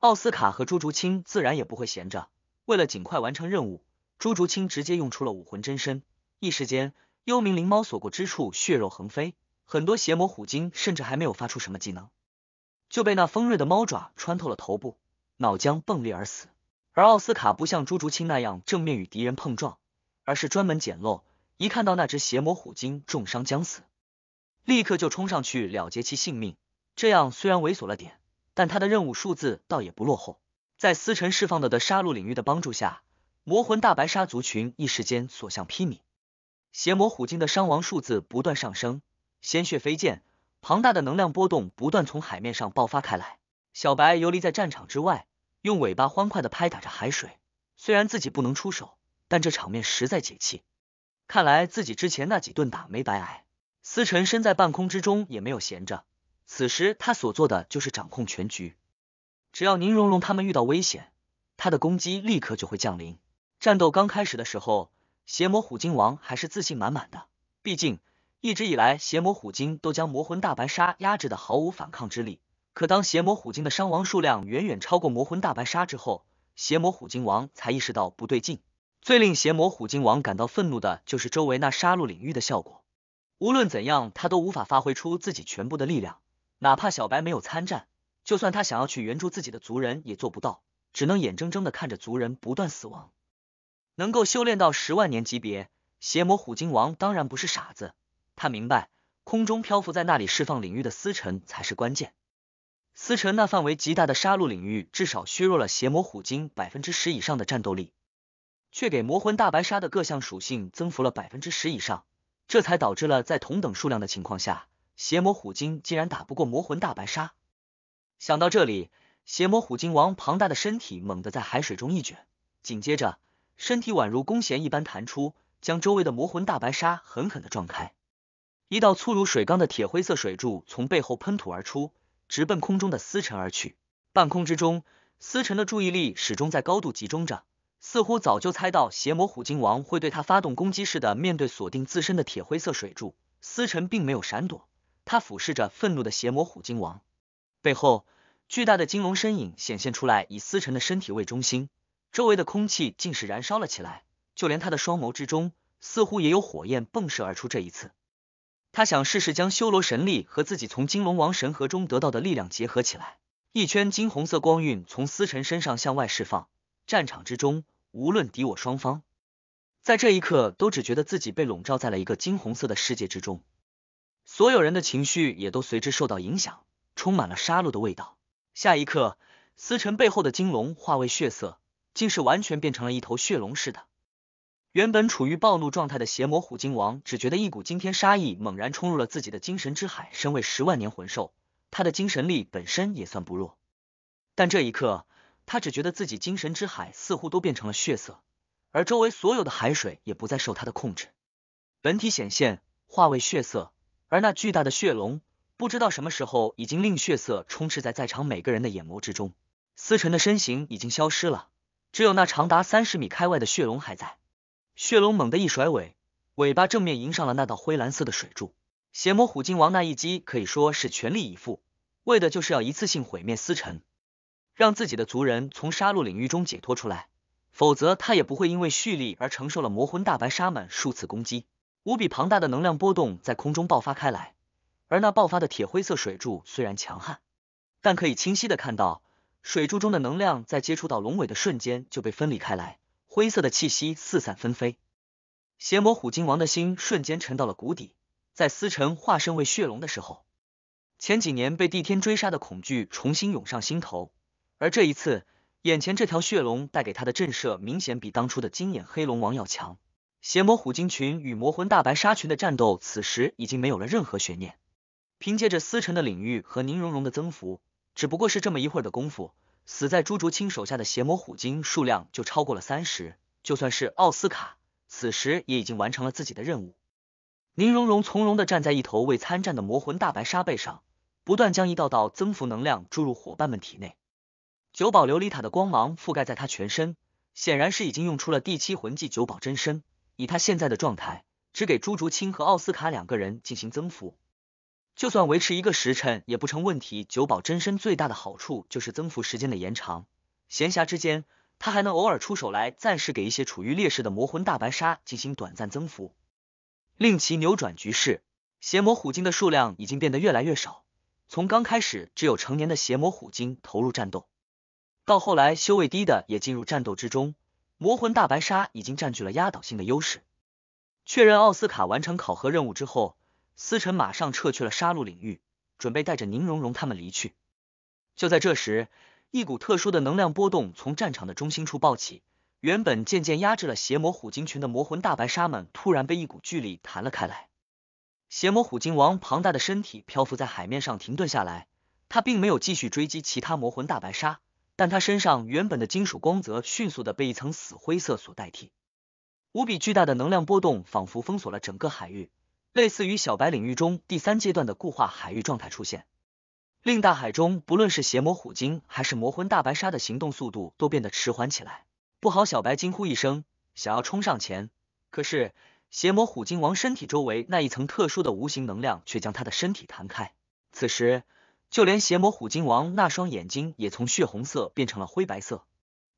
奥斯卡和朱竹清自然也不会闲着，为了尽快完成任务，朱竹清直接用出了武魂真身，一时间幽冥灵猫所过之处血肉横飞，很多邪魔虎鲸甚至还没有发出什么技能。就被那锋锐的猫爪穿透了头部，脑浆迸裂而死。而奥斯卡不像朱竹清那样正面与敌人碰撞，而是专门捡漏。一看到那只邪魔虎鲸重伤将死，立刻就冲上去了结其性命。这样虽然猥琐了点，但他的任务数字倒也不落后。在思辰释放的的杀戮领域的帮助下，魔魂大白鲨族群一时间所向披靡，邪魔虎鲸的伤亡数字不断上升，鲜血飞溅。庞大的能量波动不断从海面上爆发开来，小白游离在战场之外，用尾巴欢快的拍打着海水。虽然自己不能出手，但这场面实在解气。看来自己之前那几顿打没白挨。思辰身在半空之中也没有闲着，此时他所做的就是掌控全局。只要宁荣荣他们遇到危险，他的攻击立刻就会降临。战斗刚开始的时候，邪魔虎鲸王还是自信满满的，毕竟。一直以来，邪魔虎鲸都将魔魂大白鲨压制的毫无反抗之力。可当邪魔虎鲸的伤亡数量远远超过魔魂大白鲨之后，邪魔虎鲸王才意识到不对劲。最令邪魔虎鲸王感到愤怒的就是周围那杀戮领域的效果。无论怎样，他都无法发挥出自己全部的力量。哪怕小白没有参战，就算他想要去援助自己的族人，也做不到，只能眼睁睁的看着族人不断死亡。能够修炼到十万年级别，邪魔虎鲸王当然不是傻子。他明白，空中漂浮在那里释放领域的思尘才是关键。思尘那范围极大的杀戮领域，至少削弱了邪魔虎鲸百分之十以上的战斗力，却给魔魂大白鲨的各项属性增幅了百分之十以上，这才导致了在同等数量的情况下，邪魔虎鲸竟然打不过魔魂大白鲨。想到这里，邪魔虎鲸王庞大的身体猛地在海水中一卷，紧接着身体宛如弓弦一般弹出，将周围的魔魂大白鲨狠狠的撞开。一道粗如水缸的铁灰色水柱从背后喷吐而出，直奔空中的思辰而去。半空之中，思辰的注意力始终在高度集中着，似乎早就猜到邪魔虎鲸王会对他发动攻击似的。面对锁定自身的铁灰色水柱，思辰并没有闪躲，他俯视着愤怒的邪魔虎鲸王。背后巨大的金龙身影显现出来，以思辰的身体为中心，周围的空气竟是燃烧了起来，就连他的双眸之中，似乎也有火焰迸射而出。这一次。他想试试将修罗神力和自己从金龙王神盒中得到的力量结合起来。一圈金红色光晕从思辰身上向外释放，战场之中，无论敌我双方，在这一刻都只觉得自己被笼罩在了一个金红色的世界之中，所有人的情绪也都随之受到影响，充满了杀戮的味道。下一刻，思辰背后的金龙化为血色，竟是完全变成了一头血龙似的。原本处于暴怒状态的邪魔虎鲸王，只觉得一股惊天杀意猛然冲入了自己的精神之海。身为十万年魂兽，他的精神力本身也算不弱，但这一刻，他只觉得自己精神之海似乎都变成了血色，而周围所有的海水也不再受他的控制。本体显现，化为血色，而那巨大的血龙，不知道什么时候已经令血色充斥在在场每个人的眼眸之中。思辰的身形已经消失了，只有那长达三十米开外的血龙还在。血龙猛地一甩尾，尾巴正面迎上了那道灰蓝色的水柱。邪魔虎鲸王那一击可以说是全力以赴，为的就是要一次性毁灭司辰，让自己的族人从杀戮领域中解脱出来。否则他也不会因为蓄力而承受了魔魂大白鲨们数次攻击。无比庞大的能量波动在空中爆发开来，而那爆发的铁灰色水柱虽然强悍，但可以清晰的看到，水柱中的能量在接触到龙尾的瞬间就被分离开来。灰色的气息四散纷飞，邪魔虎鲸王的心瞬间沉到了谷底。在司辰化身为血龙的时候，前几年被帝天追杀的恐惧重新涌上心头。而这一次，眼前这条血龙带给他的震慑明显比当初的金眼黑龙王要强。邪魔虎鲸群与魔魂大白鲨群的战斗，此时已经没有了任何悬念。凭借着司辰的领域和宁荣荣的增幅，只不过是这么一会儿的功夫。死在朱竹清手下的邪魔虎鲸数量就超过了三十，就算是奥斯卡，此时也已经完成了自己的任务。宁荣荣从容的站在一头未参战的魔魂大白鲨背上，不断将一道道增幅能量注入伙伴们体内。九宝琉璃塔的光芒覆盖在他全身，显然是已经用出了第七魂技九宝真身。以他现在的状态，只给朱竹清和奥斯卡两个人进行增幅。就算维持一个时辰也不成问题。九宝真身最大的好处就是增幅时间的延长。闲暇之间，他还能偶尔出手来，暂时给一些处于劣势的魔魂大白鲨进行短暂增幅，令其扭转局势。邪魔虎鲸的数量已经变得越来越少。从刚开始只有成年的邪魔虎鲸投入战斗，到后来修为低的也进入战斗之中，魔魂大白鲨已经占据了压倒性的优势。确认奥斯卡完成考核任务之后。思辰马上撤去了杀戮领域，准备带着宁荣荣他们离去。就在这时，一股特殊的能量波动从战场的中心处暴起，原本渐渐压制了邪魔虎鲸群的魔魂大白鲨们突然被一股巨力弹了开来。邪魔虎鲸王庞大的身体漂浮在海面上停顿下来，他并没有继续追击其他魔魂大白鲨，但他身上原本的金属光泽迅速的被一层死灰色所代替，无比巨大的能量波动仿佛封锁了整个海域。类似于小白领域中第三阶段的固化海域状态出现，令大海中不论是邪魔虎鲸还是魔魂大白鲨的行动速度都变得迟缓起来。不好！小白惊呼一声，想要冲上前，可是邪魔虎鲸王身体周围那一层特殊的无形能量却将他的身体弹开。此时，就连邪魔虎鲸王那双眼睛也从血红色变成了灰白色，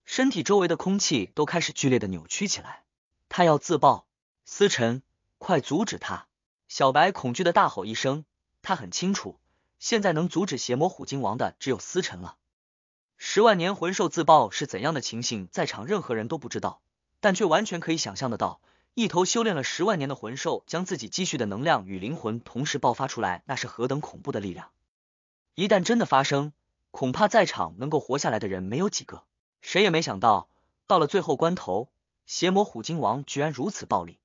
身体周围的空气都开始剧烈的扭曲起来。他要自爆！思辰，快阻止他！小白恐惧的大吼一声，他很清楚，现在能阻止邪魔虎鲸王的只有思辰了。十万年魂兽自爆是怎样的情形，在场任何人都不知道，但却完全可以想象得到，一头修炼了十万年的魂兽将自己积蓄的能量与灵魂同时爆发出来，那是何等恐怖的力量！一旦真的发生，恐怕在场能够活下来的人没有几个。谁也没想到，到了最后关头，邪魔虎鲸王居然如此暴力。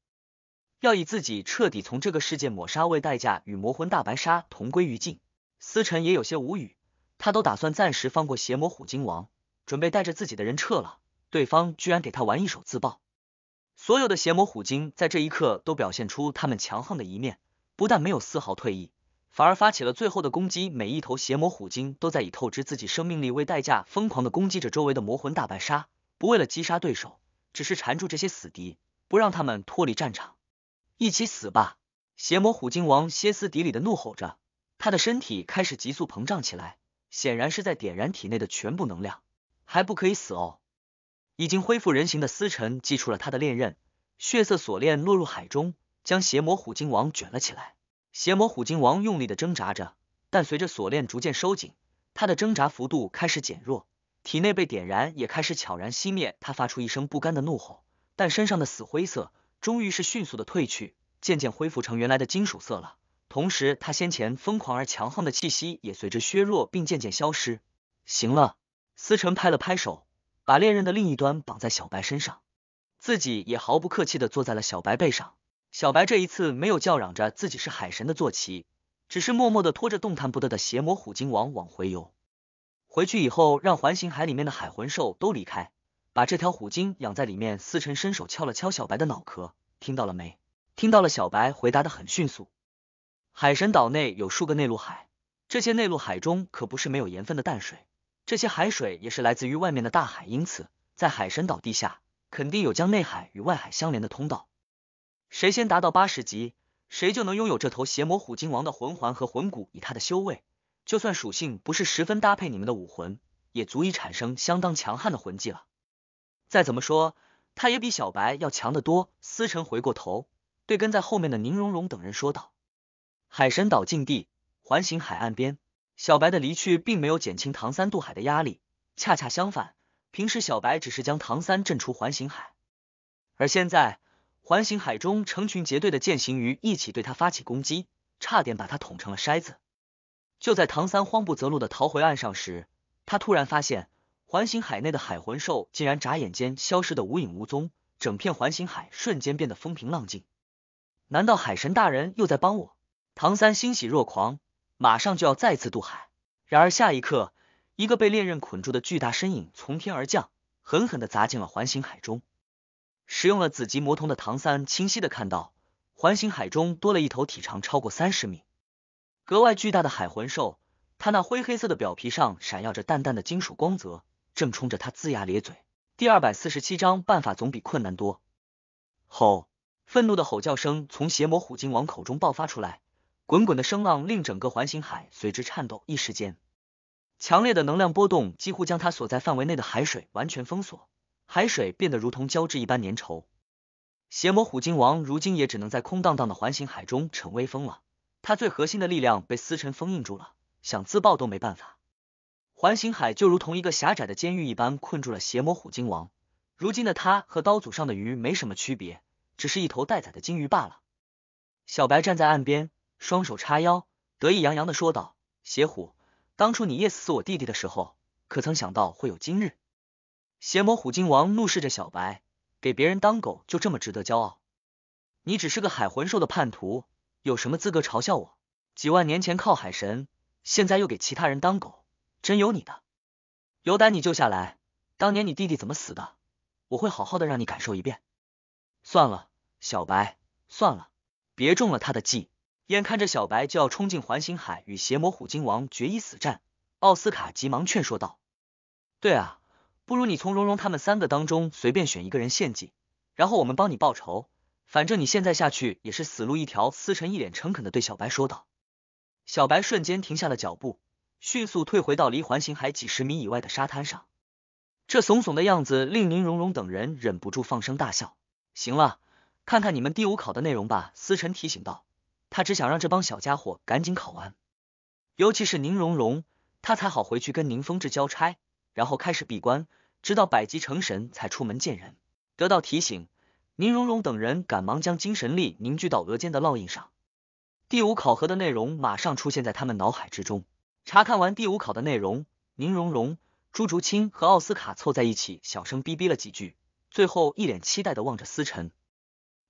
要以自己彻底从这个世界抹杀为代价，与魔魂大白鲨同归于尽。思辰也有些无语，他都打算暂时放过邪魔虎鲸王，准备带着自己的人撤了。对方居然给他玩一手自爆！所有的邪魔虎鲸在这一刻都表现出他们强横的一面，不但没有丝毫退意，反而发起了最后的攻击。每一头邪魔虎鲸都在以透支自己生命力为代价，疯狂的攻击着周围的魔魂大白鲨，不为了击杀对手，只是缠住这些死敌，不让他们脱离战场。一起死吧！邪魔虎鲸王歇斯底里的怒吼着，他的身体开始急速膨胀起来，显然是在点燃体内的全部能量。还不可以死哦！已经恢复人形的司辰祭出了他的链刃，血色锁链落入海中，将邪魔虎鲸王卷了起来。邪魔虎鲸王用力的挣扎着，但随着锁链逐渐收紧，他的挣扎幅度开始减弱，体内被点燃也开始悄然熄灭。他发出一声不甘的怒吼，但身上的死灰色。终于是迅速的褪去，渐渐恢复成原来的金属色了。同时，他先前疯狂而强横的气息也随着削弱并渐渐消失。行了，思辰拍了拍手，把猎刃的另一端绑在小白身上，自己也毫不客气的坐在了小白背上。小白这一次没有叫嚷着自己是海神的坐骑，只是默默的拖着动弹不得的邪魔虎鲸王往回游。回去以后，让环形海里面的海魂兽都离开。把这条虎鲸养在里面。思晨伸手敲了敲小白的脑壳，听到了没？听到了。小白回答的很迅速。海神岛内有数个内陆海，这些内陆海中可不是没有盐分的淡水，这些海水也是来自于外面的大海，因此在海神岛地下肯定有将内海与外海相连的通道。谁先达到八十级，谁就能拥有这头邪魔虎鲸王的魂环和魂骨。以他的修为，就算属性不是十分搭配你们的武魂，也足以产生相当强悍的魂技了。再怎么说，他也比小白要强得多。思辰回过头，对跟在后面的宁荣荣等人说道：“海神岛禁地，环形海岸边，小白的离去并没有减轻唐三渡海的压力，恰恰相反，平时小白只是将唐三震出环形海，而现在环形海中成群结队的剑行鱼一起对他发起攻击，差点把他捅成了筛子。就在唐三慌不择路的逃回岸上时，他突然发现。”环形海内的海魂兽竟然眨眼间消失得无影无踪，整片环形海瞬间变得风平浪静。难道海神大人又在帮我？唐三欣喜若狂，马上就要再次渡海。然而下一刻，一个被链刃捆住的巨大身影从天而降，狠狠的砸进了环形海中。使用了紫极魔瞳的唐三清晰的看到，环形海中多了一头体长超过三十米、格外巨大的海魂兽。它那灰黑色的表皮上闪耀着淡淡的金属光泽。正冲着他龇牙咧嘴。第二百四十七章，办法总比困难多。吼！愤怒的吼叫声从邪魔虎鲸王口中爆发出来，滚滚的声浪令整个环形海随之颤抖。一时间，强烈的能量波动几乎将他所在范围内的海水完全封锁，海水变得如同胶质一般粘稠。邪魔虎鲸王如今也只能在空荡荡的环形海中逞威风了。他最核心的力量被思辰封印住了，想自爆都没办法。环形海就如同一个狭窄的监狱一般，困住了邪魔虎鲸王。如今的他和刀俎上的鱼没什么区别，只是一头待宰的鲸鱼罢了。小白站在岸边，双手叉腰，得意洋洋的说道：“邪虎，当初你 yes 死我弟弟的时候，可曾想到会有今日？”邪魔虎鲸王怒视着小白，给别人当狗就这么值得骄傲？你只是个海魂兽的叛徒，有什么资格嘲笑我？几万年前靠海神，现在又给其他人当狗。真有你的！有胆你救下来，当年你弟弟怎么死的？我会好好的让你感受一遍。算了，小白，算了，别中了他的计。眼看着小白就要冲进环形海与邪魔虎鲸王决一死战，奥斯卡急忙劝说道：“对啊，不如你从蓉蓉他们三个当中随便选一个人献祭，然后我们帮你报仇。反正你现在下去也是死路一条。”思晨一脸诚恳的对小白说道。小白瞬间停下了脚步。迅速退回到离环形海几十米以外的沙滩上，这怂怂的样子令宁荣荣等人忍不住放声大笑。行了，看看你们第五考的内容吧，思辰提醒道。他只想让这帮小家伙赶紧考完，尤其是宁荣荣，他才好回去跟宁风致交差，然后开始闭关，直到百级成神才出门见人。得到提醒，宁荣荣等人赶忙将精神力凝聚到额间的烙印上，第五考核的内容马上出现在他们脑海之中。查看完第五考的内容，宁荣荣、朱竹清和奥斯卡凑在一起小声逼逼了几句，最后一脸期待的望着思晨。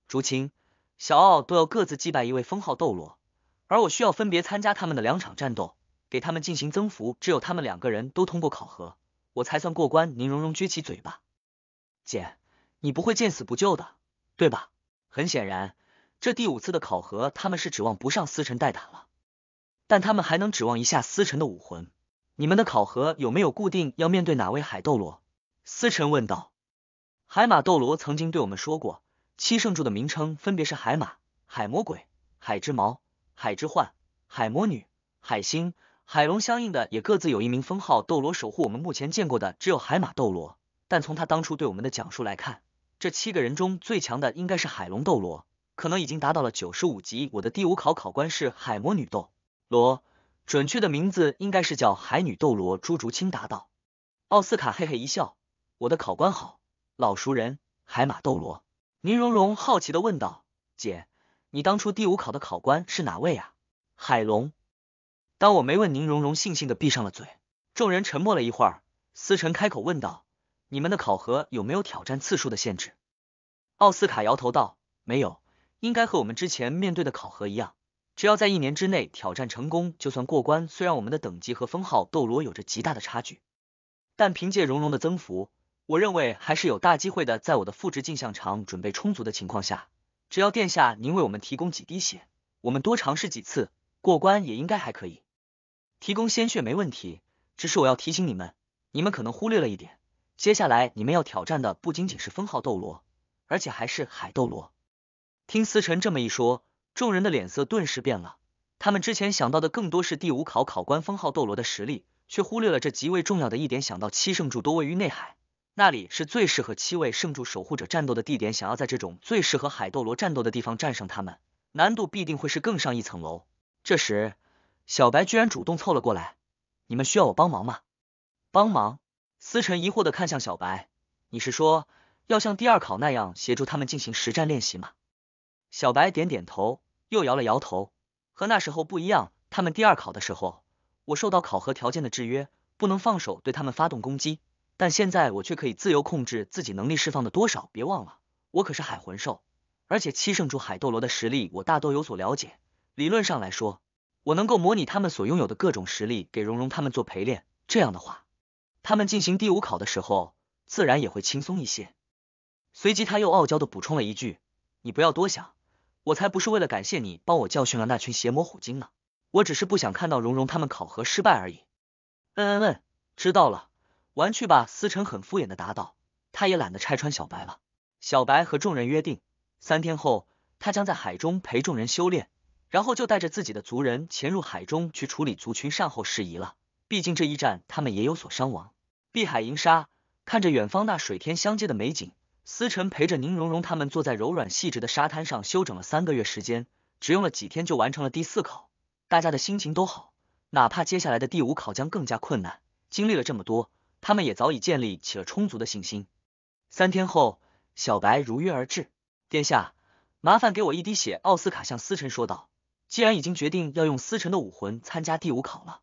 竹清、小奥都要各自击败一位封号斗罗，而我需要分别参加他们的两场战斗，给他们进行增幅。只有他们两个人都通过考核，我才算过关。宁荣荣撅起嘴巴：“姐，你不会见死不救的，对吧？”很显然，这第五次的考核他们是指望不上思晨代打了。但他们还能指望一下思辰的武魂？你们的考核有没有固定要面对哪位海斗罗？思辰问道。海马斗罗曾经对我们说过，七圣柱的名称分别是海马、海魔鬼、海之矛、海之幻、海魔女、海星、海龙，相应的也各自有一名封号斗罗守护。我们目前见过的只有海马斗罗，但从他当初对我们的讲述来看，这七个人中最强的应该是海龙斗罗，可能已经达到了九十五级。我的第五考考官是海魔女斗。罗，准确的名字应该是叫海女斗罗朱竹清答道。奥斯卡嘿嘿一笑，我的考官好，老熟人海马斗罗。宁荣荣好奇的问道：“姐，你当初第五考的考官是哪位啊？”海龙。当我没问，宁荣荣悻悻的闭上了嘴。众人沉默了一会儿，思辰开口问道：“你们的考核有没有挑战次数的限制？”奥斯卡摇头道：“没有，应该和我们之前面对的考核一样。”只要在一年之内挑战成功，就算过关。虽然我们的等级和封号斗罗有着极大的差距，但凭借荣荣的增幅，我认为还是有大机会的。在我的复制镜像场准备充足的情况下，只要殿下您为我们提供几滴血，我们多尝试几次，过关也应该还可以。提供鲜血没问题，只是我要提醒你们，你们可能忽略了一点：接下来你们要挑战的不仅仅是封号斗罗，而且还是海斗罗。听思晨这么一说。众人的脸色顿时变了，他们之前想到的更多是第五考考官封号斗罗的实力，却忽略了这极为重要的一点：想到七圣柱多位于内海，那里是最适合七位圣柱守护者战斗的地点，想要在这种最适合海斗罗战斗的地方战胜他们，难度必定会是更上一层楼。这时，小白居然主动凑了过来，你们需要我帮忙吗？帮忙？思辰疑惑的看向小白，你是说要像第二考那样协助他们进行实战练习吗？小白点点头，又摇了摇头。和那时候不一样，他们第二考的时候，我受到考核条件的制约，不能放手对他们发动攻击。但现在我却可以自由控制自己能力释放的多少。别忘了，我可是海魂兽，而且七圣柱海斗罗的实力我大都有所了解。理论上来说，我能够模拟他们所拥有的各种实力，给蓉蓉他们做陪练。这样的话，他们进行第五考的时候，自然也会轻松一些。随即他又傲娇的补充了一句：“你不要多想。”我才不是为了感谢你帮我教训了那群邪魔虎精呢，我只是不想看到蓉蓉他们考核失败而已。嗯嗯嗯，知道了，玩去吧。思成很敷衍的答道，他也懒得拆穿小白了。小白和众人约定，三天后他将在海中陪众人修炼，然后就带着自己的族人潜入海中去处理族群善后事宜了。毕竟这一战他们也有所伤亡。碧海银沙，看着远方那水天相接的美景。思辰陪着宁荣荣他们坐在柔软细致的沙滩上休整了三个月时间，只用了几天就完成了第四考，大家的心情都好。哪怕接下来的第五考将更加困难，经历了这么多，他们也早已建立起了充足的信心。三天后，小白如约而至，殿下，麻烦给我一滴血。”奥斯卡向思辰说道。既然已经决定要用思辰的武魂参加第五考了，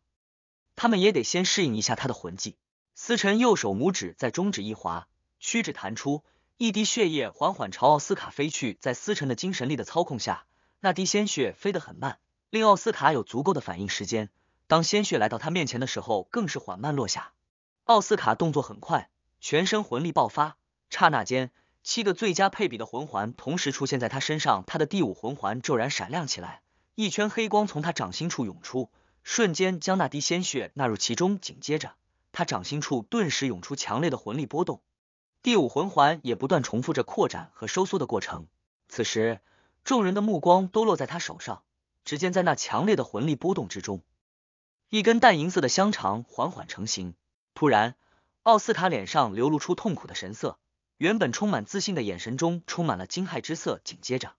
他们也得先适应一下他的魂技。思辰右手拇指在中指一划，屈指弹出。一滴血液缓缓朝奥斯卡飞去，在思辰的精神力的操控下，那滴鲜血飞得很慢，令奥斯卡有足够的反应时间。当鲜血来到他面前的时候，更是缓慢落下。奥斯卡动作很快，全身魂力爆发，刹那间，七个最佳配比的魂环同时出现在他身上。他的第五魂环骤然闪亮起来，一圈黑光从他掌心处涌出，瞬间将那滴鲜血纳入其中。紧接着，他掌心处顿时涌出强烈的魂力波动。第五魂环也不断重复着扩展和收缩的过程。此时，众人的目光都落在他手上。只见在那强烈的魂力波动之中，一根淡银色的香肠缓缓成型。突然，奥斯卡脸上流露出痛苦的神色，原本充满自信的眼神中充满了惊骇之色。紧接着，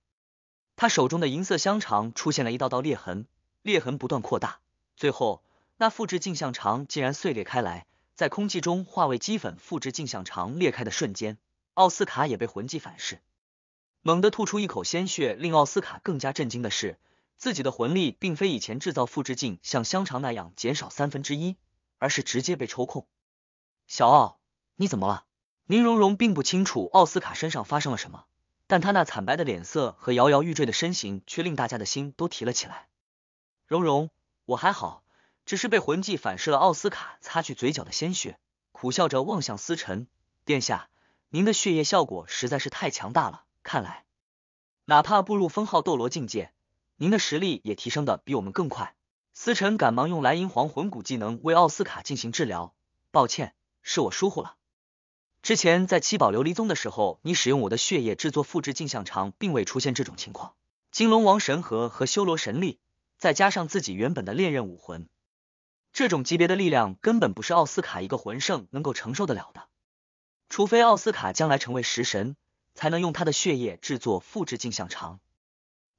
他手中的银色香肠出现了一道道裂痕，裂痕不断扩大，最后那复制镜像肠竟然碎裂开来。在空气中化为齑粉，复制镜像肠裂开的瞬间，奥斯卡也被魂技反噬，猛地吐出一口鲜血。令奥斯卡更加震惊的是，自己的魂力并非以前制造复制镜像香肠那样减少三分之一，而是直接被抽空。小奥，你怎么了？宁荣荣并不清楚奥斯卡身上发生了什么，但他那惨白的脸色和摇摇欲坠的身形，却令大家的心都提了起来。荣荣，我还好。只是被魂技反噬了。奥斯卡擦去嘴角的鲜血，苦笑着望向思辰殿下：“您的血液效果实在是太强大了，看来哪怕步入封号斗罗境界，您的实力也提升的比我们更快。”思辰赶忙用蓝银皇魂骨技能为奥斯卡进行治疗。抱歉，是我疏忽了。之前在七宝琉璃宗的时候，你使用我的血液制作复制镜像长，并未出现这种情况。金龙王神核和修罗神力，再加上自己原本的炼刃武魂。这种级别的力量根本不是奥斯卡一个魂圣能够承受得了的，除非奥斯卡将来成为食神，才能用他的血液制作复制镜像肠。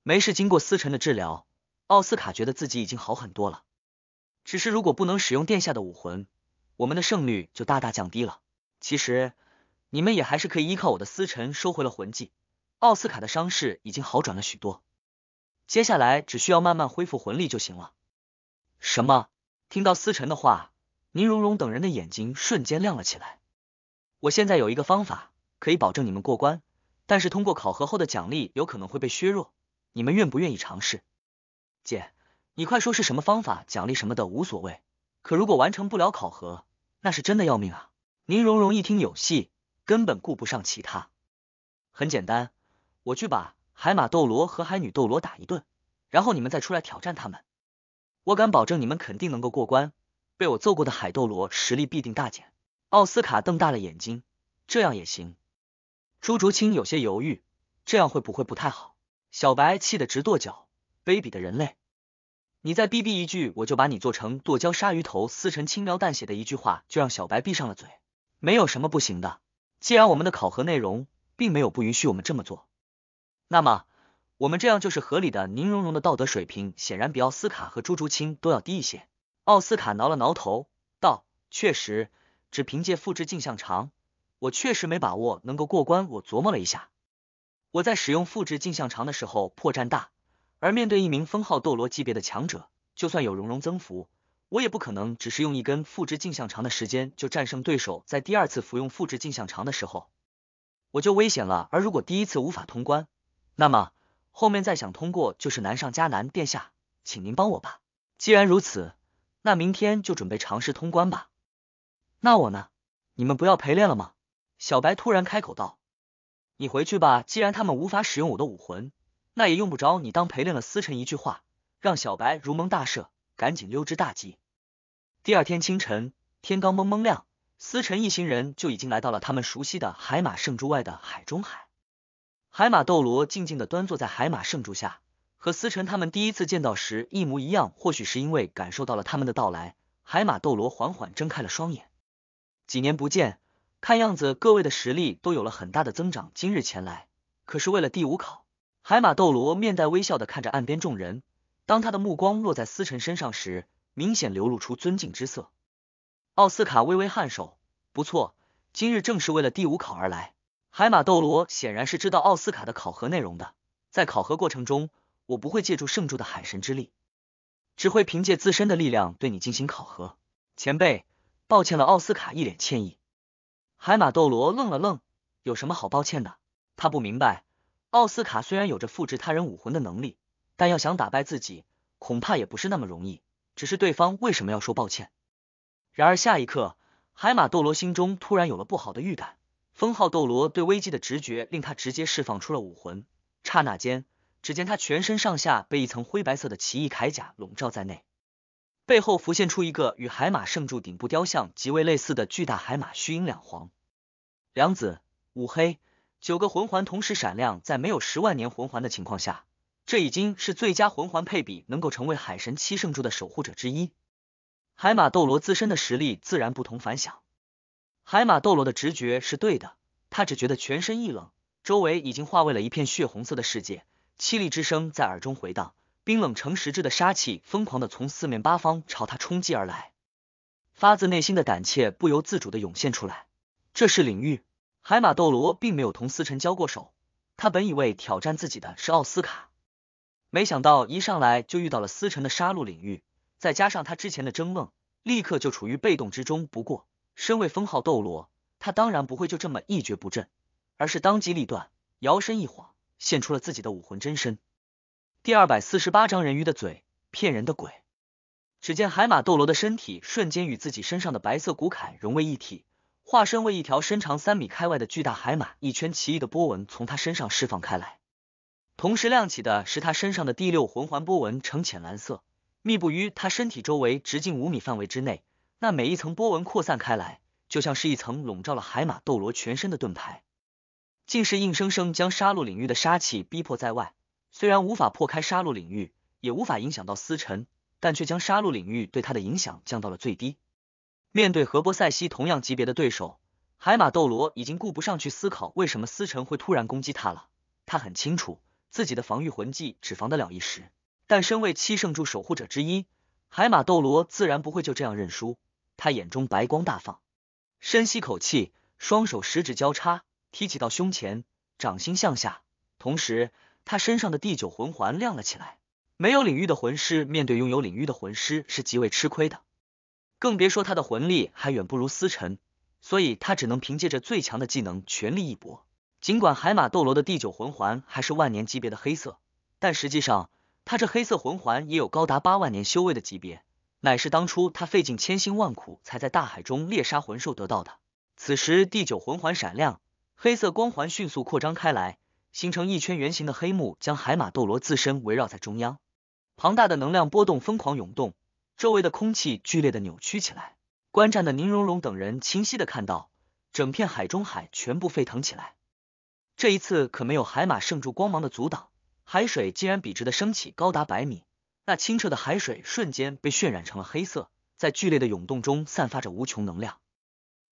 没事，经过思辰的治疗，奥斯卡觉得自己已经好很多了。只是如果不能使用殿下的武魂，我们的胜率就大大降低了。其实你们也还是可以依靠我的思辰收回了魂技，奥斯卡的伤势已经好转了许多，接下来只需要慢慢恢复魂力就行了。什么？听到思辰的话，宁荣荣等人的眼睛瞬间亮了起来。我现在有一个方法，可以保证你们过关，但是通过考核后的奖励有可能会被削弱，你们愿不愿意尝试？姐，你快说是什么方法，奖励什么的无所谓，可如果完成不了考核，那是真的要命啊！宁荣荣一听有戏，根本顾不上其他。很简单，我去把海马斗罗和海女斗罗打一顿，然后你们再出来挑战他们。我敢保证你们肯定能够过关，被我揍过的海斗罗实力必定大减。奥斯卡瞪大了眼睛，这样也行？朱竹清有些犹豫，这样会不会不太好？小白气得直跺脚，卑鄙的人类！你再逼逼一句，我就把你做成剁椒鲨鱼头！司成轻描淡写的一句话，就让小白闭上了嘴。没有什么不行的，既然我们的考核内容并没有不允许我们这么做，那么。我们这样就是合理的。宁荣荣的道德水平显然比奥斯卡和朱竹清都要低一些。奥斯卡挠了挠头，道：“确实，只凭借复制镜像长，我确实没把握能够过关。我琢磨了一下，我在使用复制镜像长的时候破绽大，而面对一名封号斗罗级别的强者，就算有荣荣增幅，我也不可能只是用一根复制镜像长的时间就战胜对手。在第二次服用复制镜像长的时候，我就危险了。而如果第一次无法通关，那么……”后面再想通过就是难上加难，殿下，请您帮我吧。既然如此，那明天就准备尝试通关吧。那我呢？你们不要陪练了吗？小白突然开口道：“你回去吧，既然他们无法使用我的武魂，那也用不着你当陪练了。”思辰一句话，让小白如蒙大赦，赶紧溜之大吉。第二天清晨，天刚蒙蒙亮，思辰一行人就已经来到了他们熟悉的海马圣珠外的海中海。海马斗罗静静的端坐在海马圣柱下，和思辰他们第一次见到时一模一样。或许是因为感受到了他们的到来，海马斗罗缓缓睁开了双眼。几年不见，看样子各位的实力都有了很大的增长。今日前来，可是为了第五考。海马斗罗面带微笑的看着岸边众人，当他的目光落在思辰身上时，明显流露出尊敬之色。奥斯卡微微颔首，不错，今日正是为了第五考而来。海马斗罗显然是知道奥斯卡的考核内容的，在考核过程中，我不会借助圣柱的海神之力，只会凭借自身的力量对你进行考核，前辈，抱歉了，奥斯卡一脸歉意。海马斗罗愣了愣，有什么好抱歉的？他不明白，奥斯卡虽然有着复制他人武魂的能力，但要想打败自己，恐怕也不是那么容易。只是对方为什么要说抱歉？然而下一刻，海马斗罗心中突然有了不好的预感。封号斗罗对危机的直觉令他直接释放出了武魂，刹那间，只见他全身上下被一层灰白色的奇异铠甲笼罩在内，背后浮现出一个与海马圣柱顶部雕像极为类似的巨大海马虚影。两黄、两紫、五黑，九个魂环同时闪亮。在没有十万年魂环的情况下，这已经是最佳魂环配比，能够成为海神七圣柱的守护者之一。海马斗罗自身的实力自然不同凡响。海马斗罗的直觉是对的，他只觉得全身一冷，周围已经化为了一片血红色的世界，凄厉之声在耳中回荡，冰冷成实质的杀气疯狂的从四面八方朝他冲击而来，发自内心的胆怯不由自主的涌现出来。这是领域，海马斗罗并没有同司辰交过手，他本以为挑战自己的是奥斯卡，没想到一上来就遇到了司辰的杀戮领域，再加上他之前的争论，立刻就处于被动之中。不过。身为封号斗罗，他当然不会就这么一蹶不振，而是当机立断，摇身一晃，现出了自己的武魂真身。第二百四十八章人鱼的嘴，骗人的鬼！只见海马斗罗的身体瞬间与自己身上的白色骨铠融为一体，化身为一条身长三米开外的巨大海马，一圈奇异的波纹从他身上释放开来，同时亮起的是他身上的第六魂环，波纹呈浅蓝色，密布于他身体周围直径五米范围之内。那每一层波纹扩散开来，就像是一层笼罩了海马斗罗全身的盾牌，竟是硬生生将杀戮领域的杀气逼迫在外。虽然无法破开杀戮领域，也无法影响到思辰，但却将杀戮领域对他的影响降到了最低。面对和波塞西同样级别的对手，海马斗罗已经顾不上去思考为什么思辰会突然攻击他了。他很清楚自己的防御魂技只防得了一时，但身为七圣柱守护者之一，海马斗罗自然不会就这样认输。他眼中白光大放，深吸口气，双手十指交叉，提起到胸前，掌心向下，同时他身上的第九魂环亮了起来。没有领域的魂师面对拥有领域的魂师是极为吃亏的，更别说他的魂力还远不如思辰，所以他只能凭借着最强的技能全力一搏。尽管海马斗罗的第九魂环还是万年级别的黑色，但实际上他这黑色魂环也有高达八万年修为的级别。乃是当初他费尽千辛万苦才在大海中猎杀魂兽得到的。此时第九魂环闪亮，黑色光环迅速扩张开来，形成一圈圆形的黑幕，将海马斗罗自身围绕在中央。庞大的能量波动疯狂涌动，周围的空气剧烈的扭曲起来。观战的宁荣荣等人清晰的看到，整片海中海全部沸腾起来。这一次可没有海马圣柱光芒的阻挡，海水竟然笔直的升起，高达百米。那清澈的海水瞬间被渲染成了黑色，在剧烈的涌动中散发着无穷能量。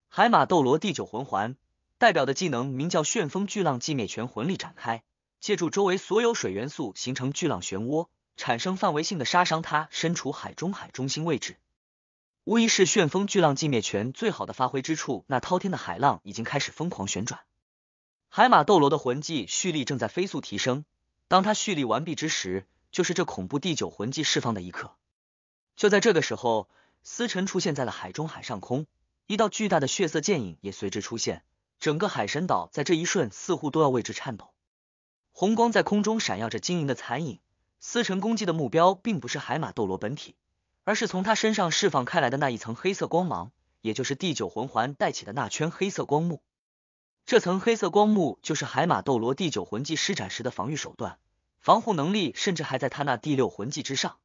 海马斗罗第九魂环代表的技能名叫“旋风巨浪寂灭拳”，魂力展开，借助周围所有水元素形成巨浪漩涡，产生范围性的杀伤。它身处海中海中心位置，无疑是旋风巨浪寂灭拳最好的发挥之处。那滔天的海浪已经开始疯狂旋转。海马斗罗的魂技蓄力正在飞速提升，当他蓄力完毕之时。就是这恐怖第九魂技释放的一刻，就在这个时候，思辰出现在了海中海上空，一道巨大的血色剑影也随之出现，整个海神岛在这一瞬似乎都要为之颤抖。红光在空中闪耀着晶莹的残影，思辰攻击的目标并不是海马斗罗本体，而是从他身上释放开来的那一层黑色光芒，也就是第九魂环带起的那圈黑色光幕。这层黑色光幕就是海马斗罗第九魂技施展时的防御手段。防护能力甚至还在他那第六魂技之上。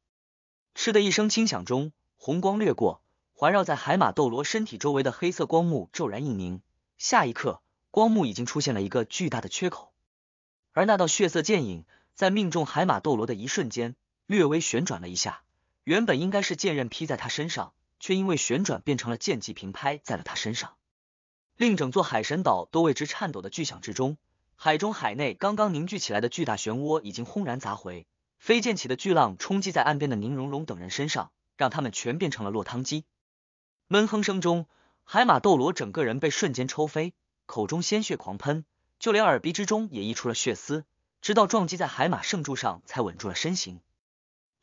嗤的一声轻响中，红光掠过，环绕在海马斗罗身体周围的黑色光幕骤然一凝。下一刻，光幕已经出现了一个巨大的缺口。而那道血色剑影在命中海马斗罗的一瞬间，略微旋转了一下，原本应该是剑刃劈在他身上，却因为旋转变成了剑气平拍在了他身上，令整座海神岛都为之颤抖的巨响之中。海中海内刚刚凝聚起来的巨大漩涡已经轰然砸回，飞溅起的巨浪冲击在岸边的宁荣荣等人身上，让他们全变成了落汤鸡。闷哼声中，海马斗罗整个人被瞬间抽飞，口中鲜血狂喷，就连耳鼻之中也溢出了血丝，直到撞击在海马圣柱上才稳住了身形。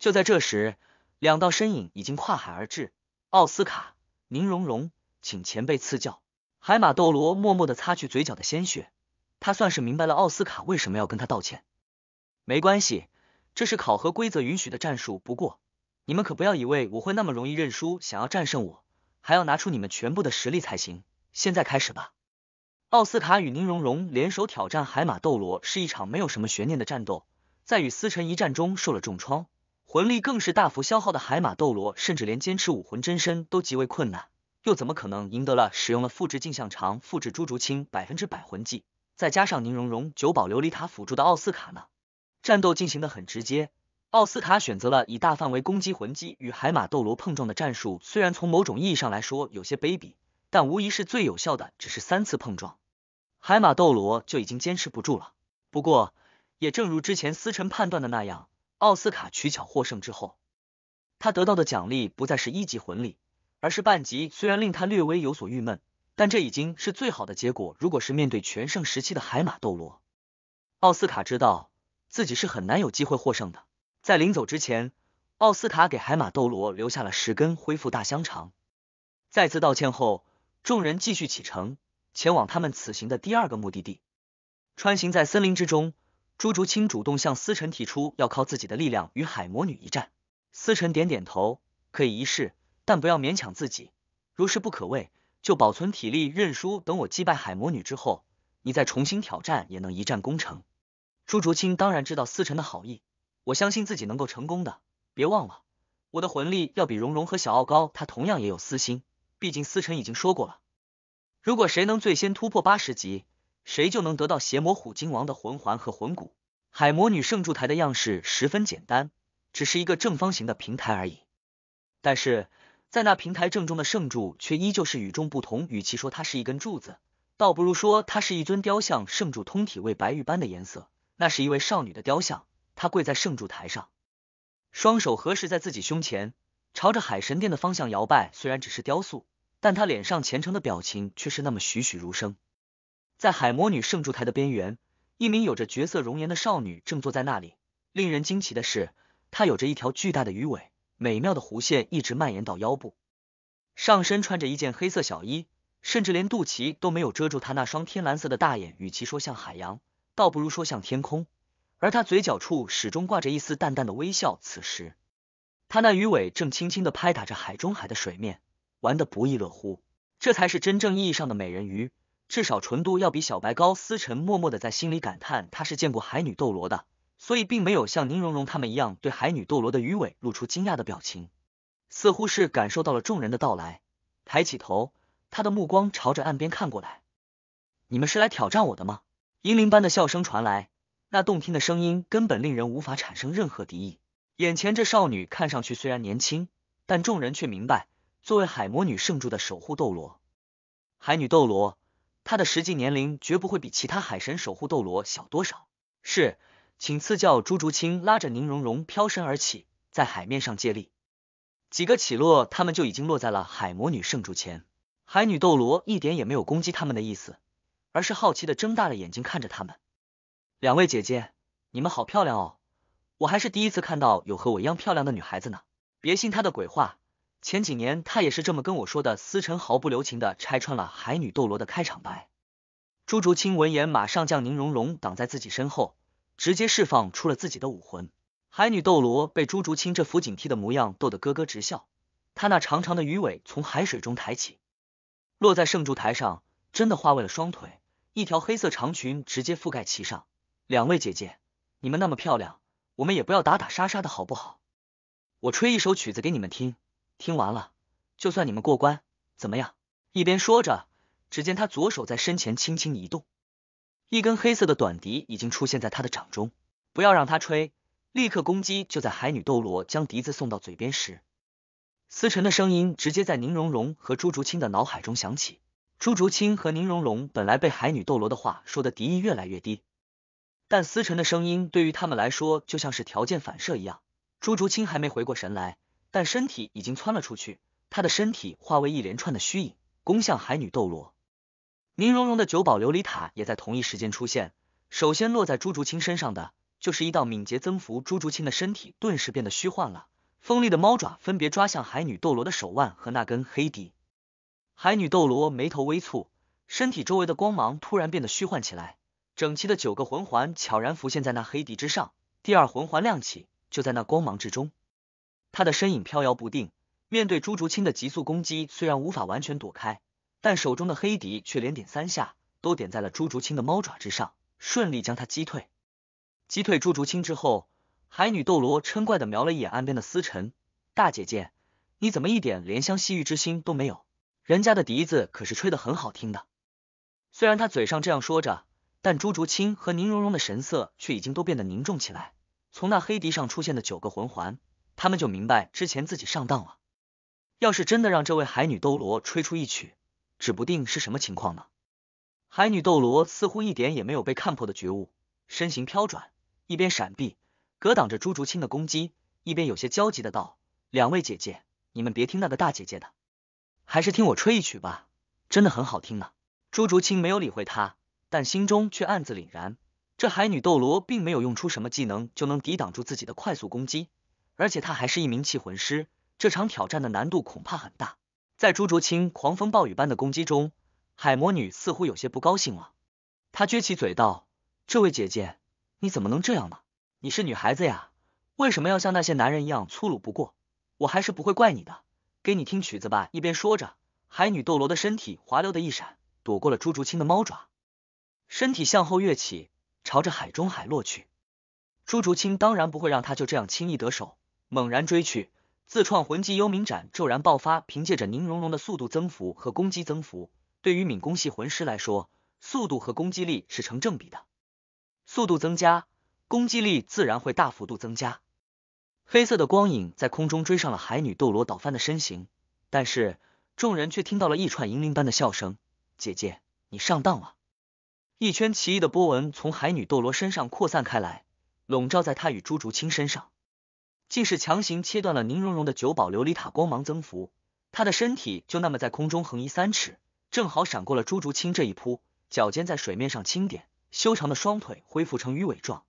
就在这时，两道身影已经跨海而至。奥斯卡，宁荣荣，请前辈赐教。海马斗罗默默的擦去嘴角的鲜血。他算是明白了奥斯卡为什么要跟他道歉。没关系，这是考核规则允许的战术。不过，你们可不要以为我会那么容易认输。想要战胜我，还要拿出你们全部的实力才行。现在开始吧。奥斯卡与宁荣荣联手挑战海马斗罗，是一场没有什么悬念的战斗。在与司辰一战中受了重创，魂力更是大幅消耗的海马斗罗，甚至连坚持武魂真身都极为困难，又怎么可能赢得了？使用了复制镜像长，复制朱竹清百分之百魂技。再加上宁荣荣、九宝琉璃塔辅助的奥斯卡呢，战斗进行的很直接。奥斯卡选择了以大范围攻击魂技与海马斗罗碰撞的战术，虽然从某种意义上来说有些卑鄙，但无疑是最有效的。只是三次碰撞，海马斗罗就已经坚持不住了。不过，也正如之前思辰判断的那样，奥斯卡取巧获胜之后，他得到的奖励不再是一级魂力，而是半级，虽然令他略微有所郁闷。但这已经是最好的结果。如果是面对全盛时期的海马斗罗，奥斯卡知道自己是很难有机会获胜的。在临走之前，奥斯卡给海马斗罗留下了十根恢复大香肠。再次道歉后，众人继续启程，前往他们此行的第二个目的地。穿行在森林之中，朱竹清主动向思辰提出要靠自己的力量与海魔女一战。思辰点点头，可以一试，但不要勉强自己，如是不可为。就保存体力认输，等我击败海魔女之后，你再重新挑战也能一战功成。朱竹清当然知道思辰的好意，我相信自己能够成功的。别忘了，我的魂力要比蓉蓉和小奥高，他同样也有私心。毕竟思辰已经说过了，如果谁能最先突破八十级，谁就能得到邪魔虎鲸王的魂环和魂骨。海魔女圣柱台的样式十分简单，只是一个正方形的平台而已，但是。在那平台正中的圣柱却依旧是与众不同，与其说它是一根柱子，倒不如说它是一尊雕像。圣柱通体为白玉般的颜色，那是一位少女的雕像，她跪在圣柱台上，双手合十在自己胸前，朝着海神殿的方向摇摆。虽然只是雕塑，但她脸上虔诚的表情却是那么栩栩如生。在海魔女圣柱台的边缘，一名有着绝色容颜的少女正坐在那里。令人惊奇的是，她有着一条巨大的鱼尾。美妙的弧线一直蔓延到腰部，上身穿着一件黑色小衣，甚至连肚脐都没有遮住。他那双天蓝色的大眼，与其说像海洋，倒不如说像天空。而他嘴角处始终挂着一丝淡淡的微笑。此时，他那鱼尾正轻轻的拍打着海中海的水面，玩的不亦乐乎。这才是真正意义上的美人鱼，至少纯度要比小白高。思辰默默的在心里感叹，他是见过海女斗罗的。所以并没有像宁荣荣他们一样对海女斗罗的鱼尾露出惊讶的表情，似乎是感受到了众人的到来，抬起头，她的目光朝着岸边看过来。你们是来挑战我的吗？银灵般的笑声传来，那动听的声音根本令人无法产生任何敌意。眼前这少女看上去虽然年轻，但众人却明白，作为海魔女圣柱的守护斗罗，海女斗罗，她的实际年龄绝不会比其他海神守护斗罗小多少。是。请赐教！朱竹清拉着宁荣荣飘身而起，在海面上借力，几个起落，他们就已经落在了海魔女圣主前。海女斗罗一点也没有攻击他们的意思，而是好奇的睁大了眼睛看着他们。两位姐姐，你们好漂亮哦，我还是第一次看到有和我一样漂亮的女孩子呢。别信她的鬼话，前几年她也是这么跟我说的。思辰毫不留情的拆穿了海女斗罗的开场白。朱竹清闻言，马上将宁荣荣挡在自己身后。直接释放出了自己的武魂，海女斗罗被朱竹清这幅警惕的模样逗得咯咯直笑，她那长长的鱼尾从海水中抬起，落在圣柱台上，真的化为了双腿，一条黑色长裙直接覆盖其上。两位姐姐，你们那么漂亮，我们也不要打打杀杀的好不好？我吹一首曲子给你们听，听完了就算你们过关，怎么样？一边说着，只见她左手在身前轻轻移动。一根黑色的短笛已经出现在他的掌中，不要让他吹，立刻攻击！就在海女斗罗将笛子送到嘴边时，思晨的声音直接在宁荣荣和朱竹清的脑海中响起。朱竹清和宁荣荣本来被海女斗罗的话说的敌意越来越低，但思晨的声音对于他们来说就像是条件反射一样。朱竹清还没回过神来，但身体已经窜了出去，他的身体化为一连串的虚影，攻向海女斗罗。宁荣荣的九宝琉璃塔也在同一时间出现，首先落在朱竹清身上的就是一道敏捷增幅，朱竹清的身体顿时变得虚幻了。锋利的猫爪分别抓向海女斗罗的手腕和那根黑笛。海女斗罗眉头微蹙，身体周围的光芒突然变得虚幻起来，整齐的九个魂环悄然浮现在那黑笛之上。第二魂环亮起，就在那光芒之中，她的身影飘摇不定。面对朱竹清的急速攻击，虽然无法完全躲开。但手中的黑笛却连点三下，都点在了朱竹清的猫爪之上，顺利将他击退。击退朱竹清之后，海女斗罗嗔怪的瞄了一眼岸边的思辰，大姐姐：“你怎么一点怜香惜玉之心都没有？人家的笛子可是吹得很好听的。”虽然他嘴上这样说着，但朱竹清和宁荣荣的神色却已经都变得凝重起来。从那黑笛上出现的九个魂环，他们就明白之前自己上当了。要是真的让这位海女斗罗吹出一曲，指不定是什么情况呢？海女斗罗似乎一点也没有被看破的觉悟，身形飘转，一边闪避，格挡着朱竹清的攻击，一边有些焦急的道：“两位姐姐，你们别听那个大姐姐的，还是听我吹一曲吧，真的很好听呢。”朱竹清没有理会他，但心中却暗自凛然。这海女斗罗并没有用出什么技能就能抵挡住自己的快速攻击，而且她还是一名气魂师，这场挑战的难度恐怕很大。在朱竹清狂风暴雨般的攻击中，海魔女似乎有些不高兴了。她撅起嘴道：“这位姐姐，你怎么能这样呢？你是女孩子呀，为什么要像那些男人一样粗鲁？不过，我还是不会怪你的。给你听曲子吧。”一边说着，海女斗罗的身体滑溜的一闪，躲过了朱竹清的猫爪，身体向后跃起，朝着海中海落去。朱竹清当然不会让他就这样轻易得手，猛然追去。自创魂技幽冥斩骤然爆发，凭借着宁荣荣的速度增幅和攻击增幅，对于敏攻系魂师来说，速度和攻击力是成正比的。速度增加，攻击力自然会大幅度增加。黑色的光影在空中追上了海女斗罗倒翻的身形，但是众人却听到了一串银铃般的笑声：“姐姐，你上当了！”一圈奇异的波纹从海女斗罗身上扩散开来，笼罩在她与朱竹清身上。竟是强行切断了宁荣荣的九宝琉璃塔光芒增幅，她的身体就那么在空中横移三尺，正好闪过了朱竹清这一扑，脚尖在水面上轻点，修长的双腿恢复成鱼尾状，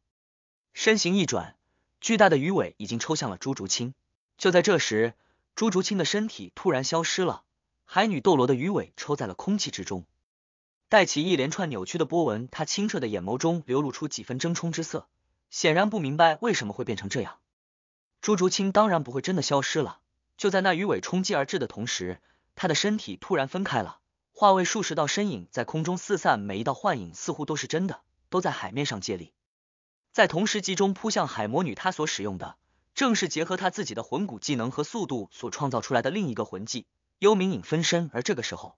身形一转，巨大的鱼尾已经抽向了朱竹清。就在这时，朱竹清的身体突然消失了，海女斗罗的鱼尾抽在了空气之中，带起一连串扭曲的波纹。她清澈的眼眸中流露出几分争冲之色，显然不明白为什么会变成这样。朱竹清当然不会真的消失了。就在那鱼尾冲击而至的同时，他的身体突然分开了，化为数十道身影在空中四散。每一道幻影似乎都是真的，都在海面上借力，在同时集中扑向海魔女。她所使用的正是结合她自己的魂骨技能和速度所创造出来的另一个魂技——幽冥影分身。而这个时候，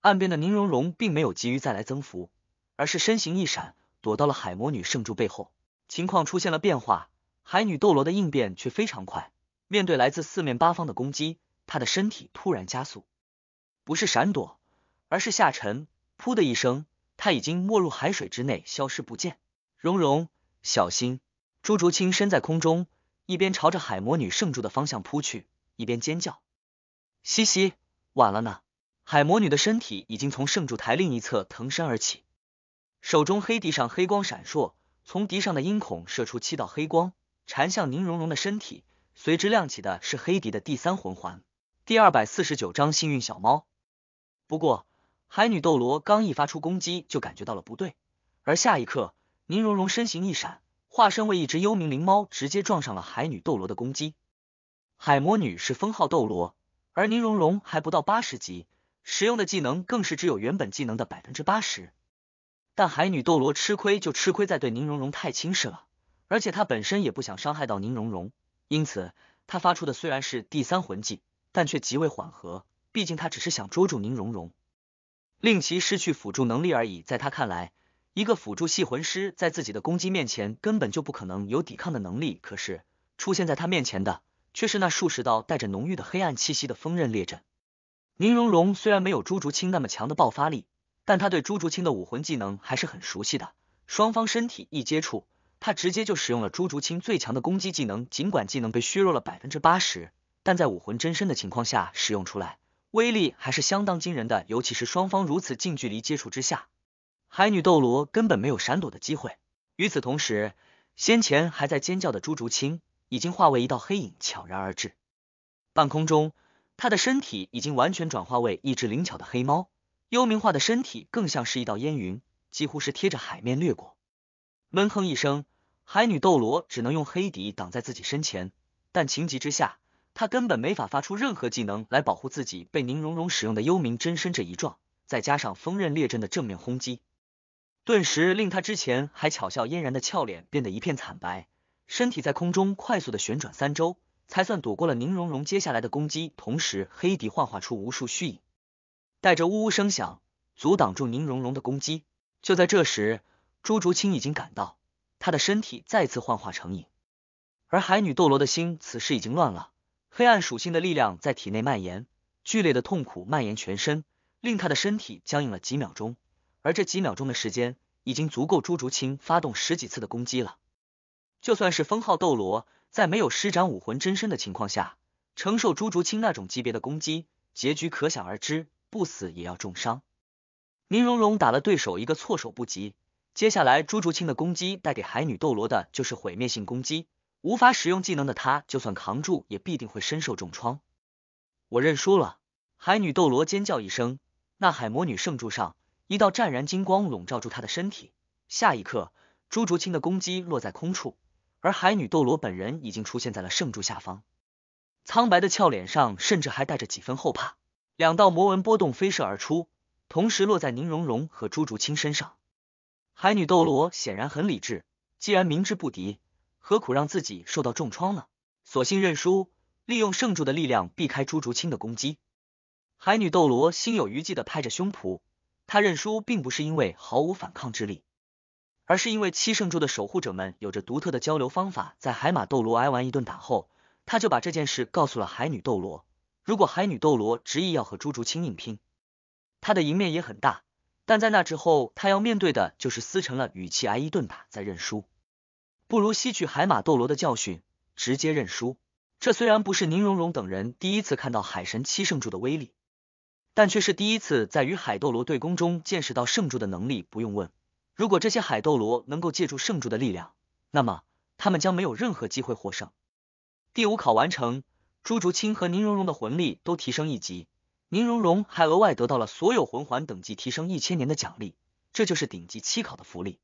岸边的宁荣荣并没有急于再来增幅，而是身形一闪，躲到了海魔女圣柱背后。情况出现了变化。海女斗罗的应变却非常快，面对来自四面八方的攻击，她的身体突然加速，不是闪躲，而是下沉。噗的一声，她已经没入海水之内，消失不见。蓉蓉，小心！朱竹清身在空中，一边朝着海魔女圣柱的方向扑去，一边尖叫：“嘻嘻，晚了呢！”海魔女的身体已经从圣柱台另一侧腾身而起，手中黑笛上黑光闪烁，从笛上的音孔射出七道黑光。缠向宁荣荣的身体，随之亮起的是黑迪的第三魂环。第二百四十九章幸运小猫。不过海女斗罗刚一发出攻击，就感觉到了不对，而下一刻宁荣荣身形一闪，化身为一只幽冥灵猫，直接撞上了海女斗罗的攻击。海魔女是封号斗罗，而宁荣荣还不到八十级，使用的技能更是只有原本技能的百分之八十。但海女斗罗吃亏就吃亏在对宁荣荣太轻视了。而且他本身也不想伤害到宁荣荣，因此他发出的虽然是第三魂技，但却极为缓和。毕竟他只是想捉住宁荣荣，令其失去辅助能力而已。在他看来，一个辅助系魂师在自己的攻击面前根本就不可能有抵抗的能力。可是出现在他面前的却是那数十道带着浓郁的黑暗气息的锋刃列阵。宁荣荣虽然没有朱竹清那么强的爆发力，但他对朱竹清的武魂技能还是很熟悉的。双方身体一接触。他直接就使用了朱竹清最强的攻击技能，尽管技能被削弱了百分之八十，但在武魂真身的情况下使用出来，威力还是相当惊人的。尤其是双方如此近距离接触之下，海女斗罗根本没有闪躲的机会。与此同时，先前还在尖叫的朱竹清已经化为一道黑影，悄然而至。半空中，他的身体已经完全转化为一只灵巧的黑猫，幽冥化的身体更像是一道烟云，几乎是贴着海面掠过。闷哼一声，海女斗罗只能用黑笛挡在自己身前，但情急之下，她根本没法发出任何技能来保护自己。被宁荣荣使用的幽冥真身这一撞，再加上锋刃列阵的正面轰击，顿时令她之前还巧笑嫣然的俏脸变得一片惨白，身体在空中快速的旋转三周，才算躲过了宁荣荣接下来的攻击。同时，黑笛幻化出无数虚影，带着呜呜声响，阻挡住宁荣荣的攻击。就在这时，朱竹清已经赶到，他的身体再次幻化成影，而海女斗罗的心此时已经乱了，黑暗属性的力量在体内蔓延，剧烈的痛苦蔓延全身，令他的身体僵硬了几秒钟。而这几秒钟的时间，已经足够朱竹清发动十几次的攻击了。就算是封号斗罗，在没有施展武魂真身的情况下，承受朱竹清那种级别的攻击，结局可想而知，不死也要重伤。宁荣荣打了对手一个措手不及。接下来，朱竹清的攻击带给海女斗罗的就是毁灭性攻击。无法使用技能的她，就算扛住，也必定会身受重创。我认输了！海女斗罗尖叫一声，那海魔女圣柱上一道湛然金光笼罩住她的身体。下一刻，朱竹清的攻击落在空处，而海女斗罗本人已经出现在了圣柱下方，苍白的俏脸上甚至还带着几分后怕。两道魔纹波动飞射而出，同时落在宁荣荣和朱竹清身上。海女斗罗显然很理智，既然明知不敌，何苦让自己受到重创呢？索性认输，利用圣柱的力量避开朱竹清的攻击。海女斗罗心有余悸的拍着胸脯，她认输并不是因为毫无反抗之力，而是因为七圣柱的守护者们有着独特的交流方法。在海马斗罗挨完一顿打后，他就把这件事告诉了海女斗罗。如果海女斗罗执意要和朱竹清硬拼，他的赢面也很大。但在那之后，他要面对的就是撕成了，与其挨一顿打再认输，不如吸取海马斗罗的教训，直接认输。这虽然不是宁荣荣等人第一次看到海神七圣柱的威力，但却是第一次在与海斗罗对攻中见识到圣柱的能力。不用问，如果这些海斗罗能够借助圣柱的力量，那么他们将没有任何机会获胜。第五考完成，朱竹清和宁荣荣的魂力都提升一级。宁荣荣还额外得到了所有魂环等级提升一千年的奖励，这就是顶级七考的福利。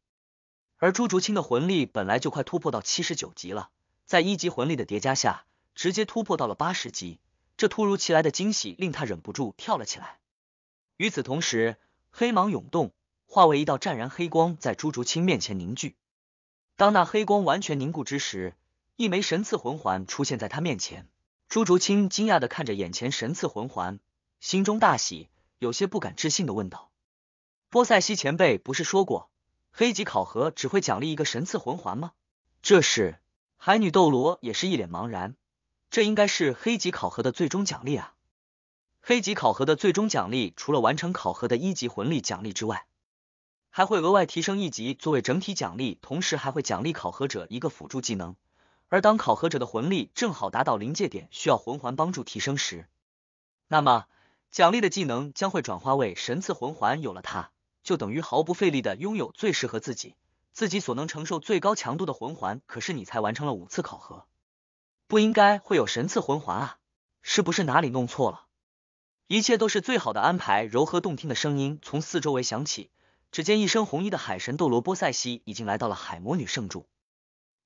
而朱竹清的魂力本来就快突破到七十九级了，在一级魂力的叠加下，直接突破到了八十级。这突如其来的惊喜令他忍不住跳了起来。与此同时，黑芒涌动，化为一道湛然黑光，在朱竹清面前凝聚。当那黑光完全凝固之时，一枚神赐魂环出现在他面前。朱竹清惊讶的看着眼前神赐魂环。心中大喜，有些不敢置信的问道：“波塞西前辈不是说过，黑级考核只会奖励一个神赐魂环吗？”这时，海女斗罗也是一脸茫然：“这应该是黑级考核的最终奖励啊！”黑级考核的最终奖励除了完成考核的一级魂力奖励之外，还会额外提升一级作为整体奖励，同时还会奖励考核者一个辅助技能。而当考核者的魂力正好达到临界点，需要魂环帮助提升时，那么。奖励的技能将会转化为神赐魂环，有了它，就等于毫不费力的拥有最适合自己、自己所能承受最高强度的魂环。可是你才完成了五次考核，不应该会有神赐魂环啊！是不是哪里弄错了？一切都是最好的安排。柔和动听的声音从四周围响起，只见一身红衣的海神斗罗波塞西已经来到了海魔女圣柱。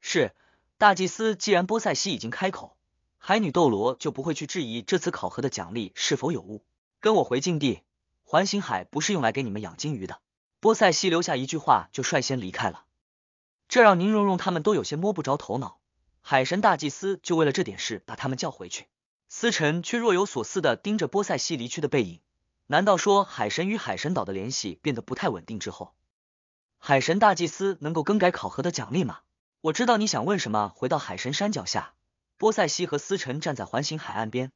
是大祭司，既然波塞西已经开口，海女斗罗就不会去质疑这次考核的奖励是否有误。跟我回禁地，环形海不是用来给你们养金鱼的。波塞西留下一句话，就率先离开了，这让宁荣荣他们都有些摸不着头脑。海神大祭司就为了这点事把他们叫回去，思辰却若有所思的盯着波塞西离去的背影。难道说海神与海神岛的联系变得不太稳定之后，海神大祭司能够更改考核的奖励吗？我知道你想问什么。回到海神山脚下，波塞西和思辰站在环形海岸边。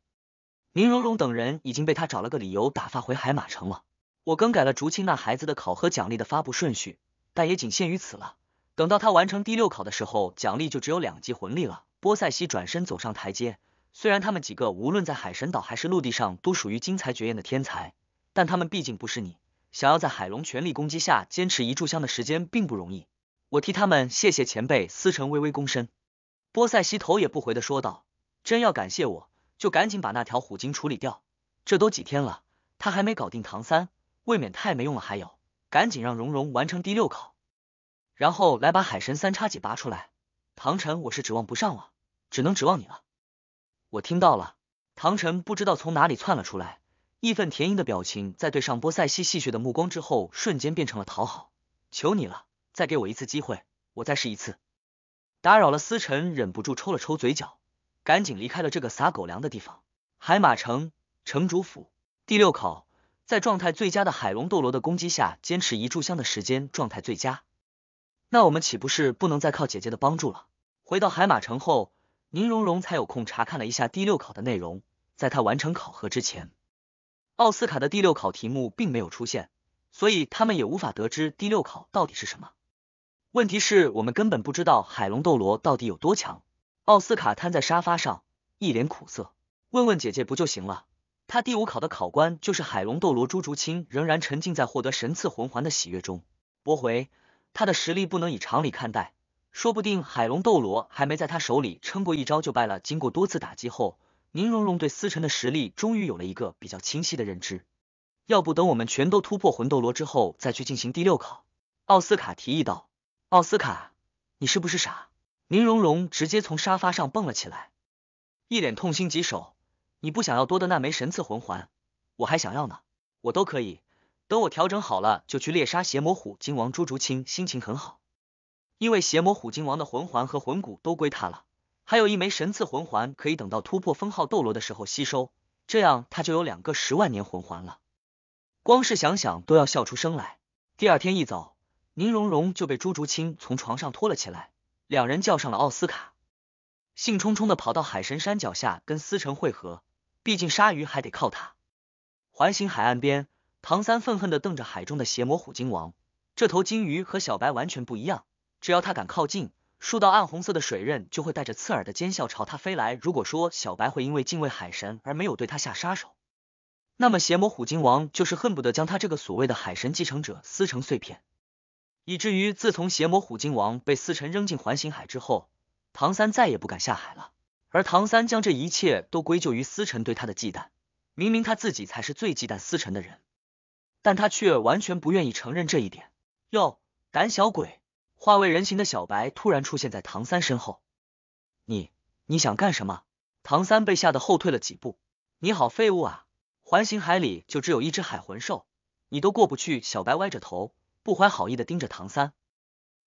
宁荣荣等人已经被他找了个理由打发回海马城了。我更改了竹青那孩子的考核奖励的发布顺序，但也仅限于此了。等到他完成第六考的时候，奖励就只有两级魂力了。波塞西转身走上台阶。虽然他们几个无论在海神岛还是陆地上都属于惊才绝艳的天才，但他们毕竟不是你。想要在海龙全力攻击下坚持一炷香的时间并不容易。我替他们谢谢前辈。思辰微微躬身。波塞西头也不回的说道：“真要感谢我。”就赶紧把那条虎鲸处理掉，这都几天了，他还没搞定唐三，未免太没用了。还有，赶紧让蓉蓉完成第六考，然后来把海神三叉戟拔出来。唐晨，我是指望不上了，只能指望你了。我听到了，唐晨不知道从哪里窜了出来，义愤填膺的表情在对上波塞西戏谑的目光之后，瞬间变成了讨好。求你了，再给我一次机会，我再试一次。打扰了，思辰忍不住抽了抽嘴角。赶紧离开了这个撒狗粮的地方。海马城城主府第六考，在状态最佳的海龙斗罗的攻击下，坚持一炷香的时间，状态最佳。那我们岂不是不能再靠姐姐的帮助了？回到海马城后，宁荣荣才有空查看了一下第六考的内容。在她完成考核之前，奥斯卡的第六考题目并没有出现，所以他们也无法得知第六考到底是什么。问题是，我们根本不知道海龙斗罗到底有多强。奥斯卡瘫在沙发上，一脸苦涩，问问姐姐不就行了？他第五考的考官就是海龙斗罗朱竹清，仍然沉浸在获得神赐魂环的喜悦中。驳回，他的实力不能以常理看待，说不定海龙斗罗还没在他手里撑过一招就败了。经过多次打击后，宁荣荣对思辰的实力终于有了一个比较清晰的认知。要不等我们全都突破魂斗罗之后再去进行第六考？奥斯卡提议道。奥斯卡，你是不是傻？宁荣荣直接从沙发上蹦了起来，一脸痛心疾首。你不想要多的那枚神赐魂环，我还想要呢，我都可以。等我调整好了，就去猎杀邪魔虎鲸王朱竹清。心情很好，因为邪魔虎鲸王的魂环和魂骨都归他了，还有一枚神赐魂环可以等到突破封号斗罗的时候吸收，这样他就有两个十万年魂环了。光是想想都要笑出声来。第二天一早，宁荣荣就被朱竹清从床上拖了起来。两人叫上了奥斯卡，兴冲冲的跑到海神山脚下跟思辰汇合，毕竟鲨鱼还得靠他。环形海岸边，唐三愤恨的瞪着海中的邪魔虎鲸王，这头鲸鱼和小白完全不一样，只要他敢靠近，数道暗红色的水刃就会带着刺耳的尖啸朝他飞来。如果说小白会因为敬畏海神而没有对他下杀手，那么邪魔虎鲸王就是恨不得将他这个所谓的海神继承者撕成碎片。以至于自从邪魔虎鲸王被思辰扔进环形海之后，唐三再也不敢下海了。而唐三将这一切都归咎于思辰对他的忌惮，明明他自己才是最忌惮思辰的人，但他却完全不愿意承认这一点。哟，胆小鬼！化为人形的小白突然出现在唐三身后，你你想干什么？唐三被吓得后退了几步。你好废物啊！环形海里就只有一只海魂兽，你都过不去。小白歪着头。不怀好意的盯着唐三，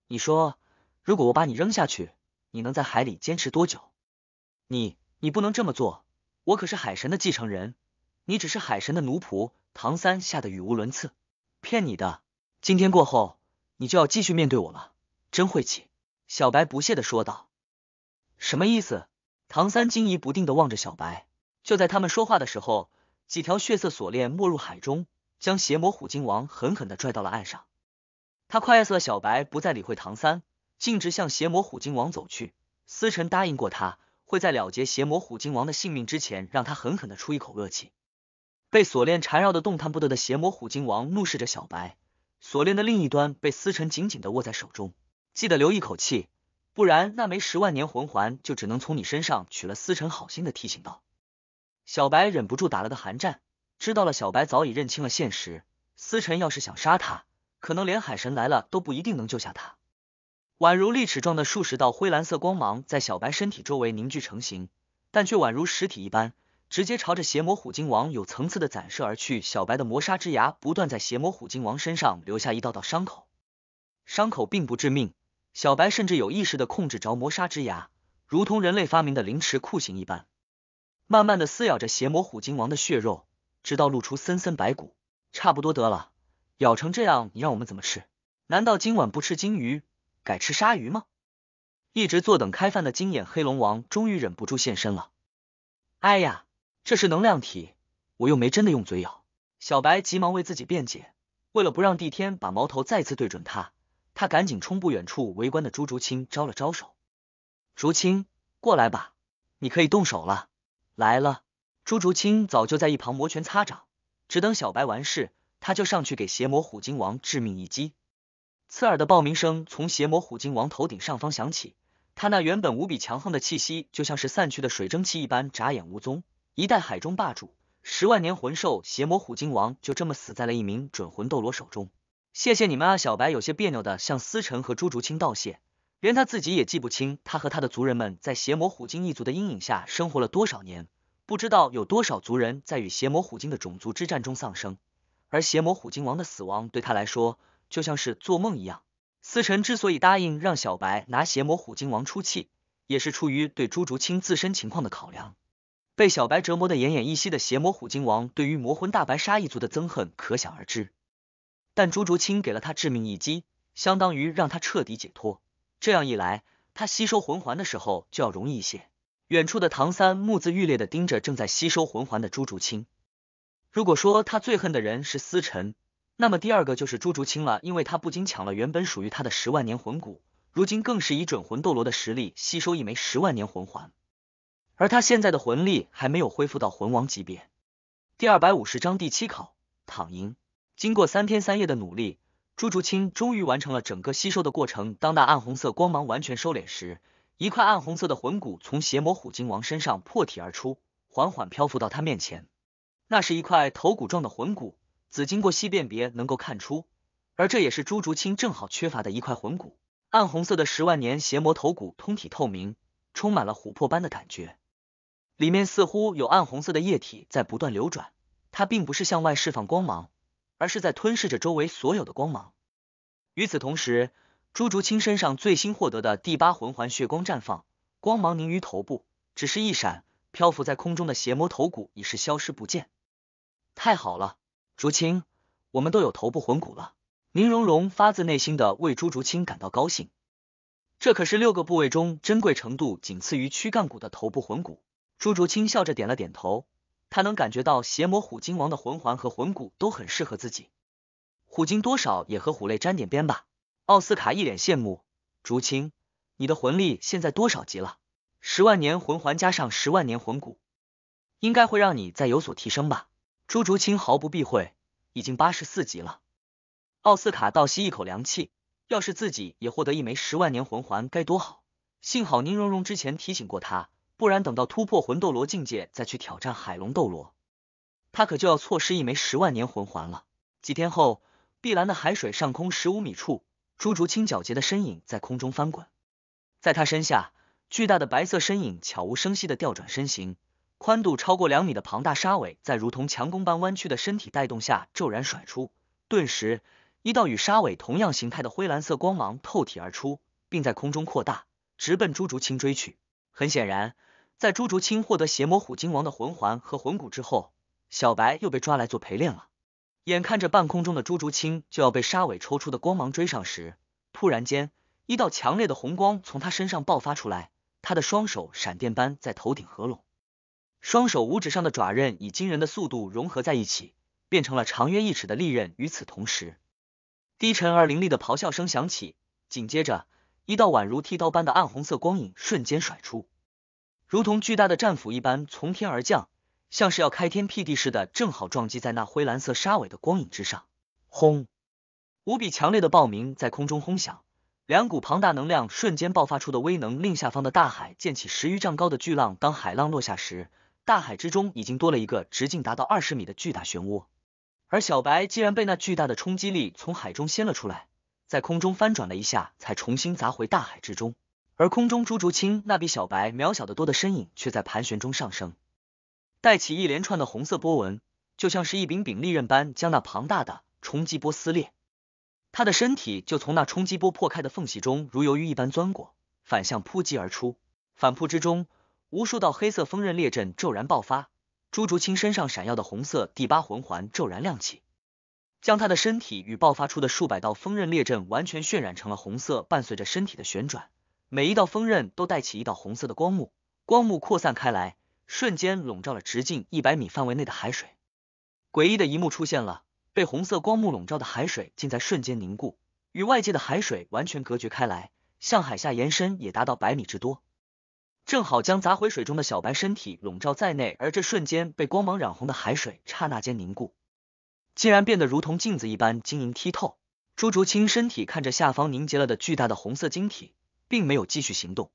你说，如果我把你扔下去，你能在海里坚持多久？你，你不能这么做，我可是海神的继承人，你只是海神的奴仆。唐三吓得语无伦次。骗你的，今天过后，你就要继续面对我了，真晦气。小白不屑的说道。什么意思？唐三惊疑不定的望着小白。就在他们说话的时候，几条血色锁链没入海中，将邪魔虎鲸王狠狠的拽到了岸上。他快了，小白不再理会唐三，径直向邪魔虎鲸王走去。思辰答应过他，会在了结邪魔虎鲸王的性命之前，让他狠狠的出一口恶气。被锁链缠绕的动弹不得的邪魔虎鲸王怒视着小白，锁链的另一端被思辰紧紧的握在手中。记得留一口气，不然那枚十万年魂环就只能从你身上取了。思辰好心的提醒道。小白忍不住打了个寒战，知道了，小白早已认清了现实。思辰要是想杀他。可能连海神来了都不一定能救下他。宛如利齿状的数十道灰蓝色光芒在小白身体周围凝聚成型，但却宛如实体一般，直接朝着邪魔虎鲸王有层次的展射而去。小白的磨砂之牙不断在邪魔虎鲸王身上留下一道道伤口，伤口并不致命。小白甚至有意识的控制着磨砂之牙，如同人类发明的凌迟酷刑一般，慢慢的撕咬着邪魔虎鲸王的血肉，直到露出森森白骨。差不多得了。咬成这样，你让我们怎么吃？难道今晚不吃金鱼，改吃鲨鱼吗？一直坐等开饭的金眼黑龙王终于忍不住现身了。哎呀，这是能量体，我又没真的用嘴咬。小白急忙为自己辩解，为了不让帝天把矛头再次对准他，他赶紧冲不远处围观的朱竹清招了招手：“竹清，过来吧，你可以动手了。”来了，朱竹清早就在一旁摩拳擦掌，只等小白完事。他就上去给邪魔虎鲸王致命一击，刺耳的爆鸣声从邪魔虎鲸王头顶上方响起，他那原本无比强横的气息就像是散去的水蒸气一般，眨眼无踪。一代海中霸主，十万年魂兽邪魔虎鲸王就这么死在了一名准魂斗罗手中。谢谢你们啊，小白有些别扭的向思晨和朱竹清道谢，连他自己也记不清他和他的族人们在邪魔虎鲸一族的阴影下生活了多少年，不知道有多少族人在与邪魔虎鲸的种族之战中丧生。而邪魔虎鲸王的死亡对他来说就像是做梦一样。思辰之所以答应让小白拿邪魔虎鲸王出气，也是出于对朱竹清自身情况的考量。被小白折磨的奄奄一息的邪魔虎鲸王，对于魔魂大白鲨一族的憎恨可想而知。但朱竹清给了他致命一击，相当于让他彻底解脱。这样一来，他吸收魂环的时候就要容易一些。远处的唐三目眦欲裂的盯着正在吸收魂环的朱竹清。如果说他最恨的人是思辰，那么第二个就是朱竹清了，因为他不仅抢了原本属于他的十万年魂骨，如今更是以准魂斗罗的实力吸收一枚十万年魂环，而他现在的魂力还没有恢复到魂王级别。第二百五十章第七考，躺赢。经过三天三夜的努力，朱竹清终于完成了整个吸收的过程。当那暗红色光芒完全收敛时，一块暗红色的魂骨从邪魔虎鲸王身上破体而出，缓缓漂浮到他面前。那是一块头骨状的魂骨，只经过细辨别能够看出，而这也是朱竹清正好缺乏的一块魂骨。暗红色的十万年邪魔头骨，通体透明，充满了琥珀般的感觉，里面似乎有暗红色的液体在不断流转。它并不是向外释放光芒，而是在吞噬着周围所有的光芒。与此同时，朱竹清身上最新获得的第八魂环血光绽放，光芒凝于头部，只是一闪，漂浮在空中的邪魔头骨已是消失不见。太好了，竹青，我们都有头部魂骨了。宁荣荣发自内心的为朱竹清感到高兴，这可是六个部位中珍贵程度仅次于躯干骨的头部魂骨。朱竹清笑着点了点头，他能感觉到邪魔虎鲸王的魂环和魂骨都很适合自己。虎鲸多少也和虎类沾点边吧？奥斯卡一脸羡慕，竹青，你的魂力现在多少级了？十万年魂环加上十万年魂骨，应该会让你再有所提升吧？朱竹清毫不避讳，已经八十四级了。奥斯卡倒吸一口凉气，要是自己也获得一枚十万年魂环，该多好！幸好宁荣荣之前提醒过他，不然等到突破魂斗罗境界再去挑战海龙斗罗，他可就要错失一枚十万年魂环了。几天后，碧蓝的海水上空十五米处，朱竹清皎洁的身影在空中翻滚，在他身下，巨大的白色身影悄无声息的调转身形。宽度超过两米的庞大沙尾，在如同强弓般弯曲的身体带动下骤然甩出，顿时一道与沙尾同样形态的灰蓝色光芒透体而出，并在空中扩大，直奔朱竹清追去。很显然，在朱竹清获得邪魔虎鲸王的魂环和魂骨之后，小白又被抓来做陪练了。眼看着半空中的朱竹清就要被沙尾抽出的光芒追上时，突然间一道强烈的红光从他身上爆发出来，他的双手闪电般在头顶合拢。双手五指上的爪刃以惊人的速度融合在一起，变成了长约一尺的利刃。与此同时，低沉而凌厉的咆哮声响起，紧接着一道宛如剃刀般的暗红色光影瞬间甩出，如同巨大的战斧一般从天而降，像是要开天辟地似的，正好撞击在那灰蓝色沙尾的光影之上。轰！无比强烈的爆鸣在空中轰响，两股庞大能量瞬间爆发出的威能，令下方的大海溅起十余丈高的巨浪。当海浪落下时，大海之中已经多了一个直径达到二十米的巨大漩涡，而小白竟然被那巨大的冲击力从海中掀了出来，在空中翻转了一下，才重新砸回大海之中。而空中朱竹清那比小白渺小得多的身影却在盘旋中上升，带起一连串的红色波纹，就像是一柄柄利刃般将那庞大的冲击波撕裂，他的身体就从那冲击波破开的缝隙中如鱿鱼一般钻过，反向扑击而出，反扑之中。无数道黑色锋刃裂阵骤然爆发，朱竹清身上闪耀的红色第八魂环骤然亮起，将他的身体与爆发出的数百道锋刃裂阵完全渲染成了红色。伴随着身体的旋转，每一道锋刃都带起一道红色的光幕，光幕扩散开来，瞬间笼罩了直径一百米范围内的海水。诡异的一幕出现了，被红色光幕笼罩的海水竟在瞬间凝固，与外界的海水完全隔绝开来，向海下延伸也达到百米之多。正好将砸回水中的小白身体笼罩在内，而这瞬间被光芒染红的海水，刹那间凝固，竟然变得如同镜子一般晶莹剔透。朱竹清身体看着下方凝结了的巨大的红色晶体，并没有继续行动，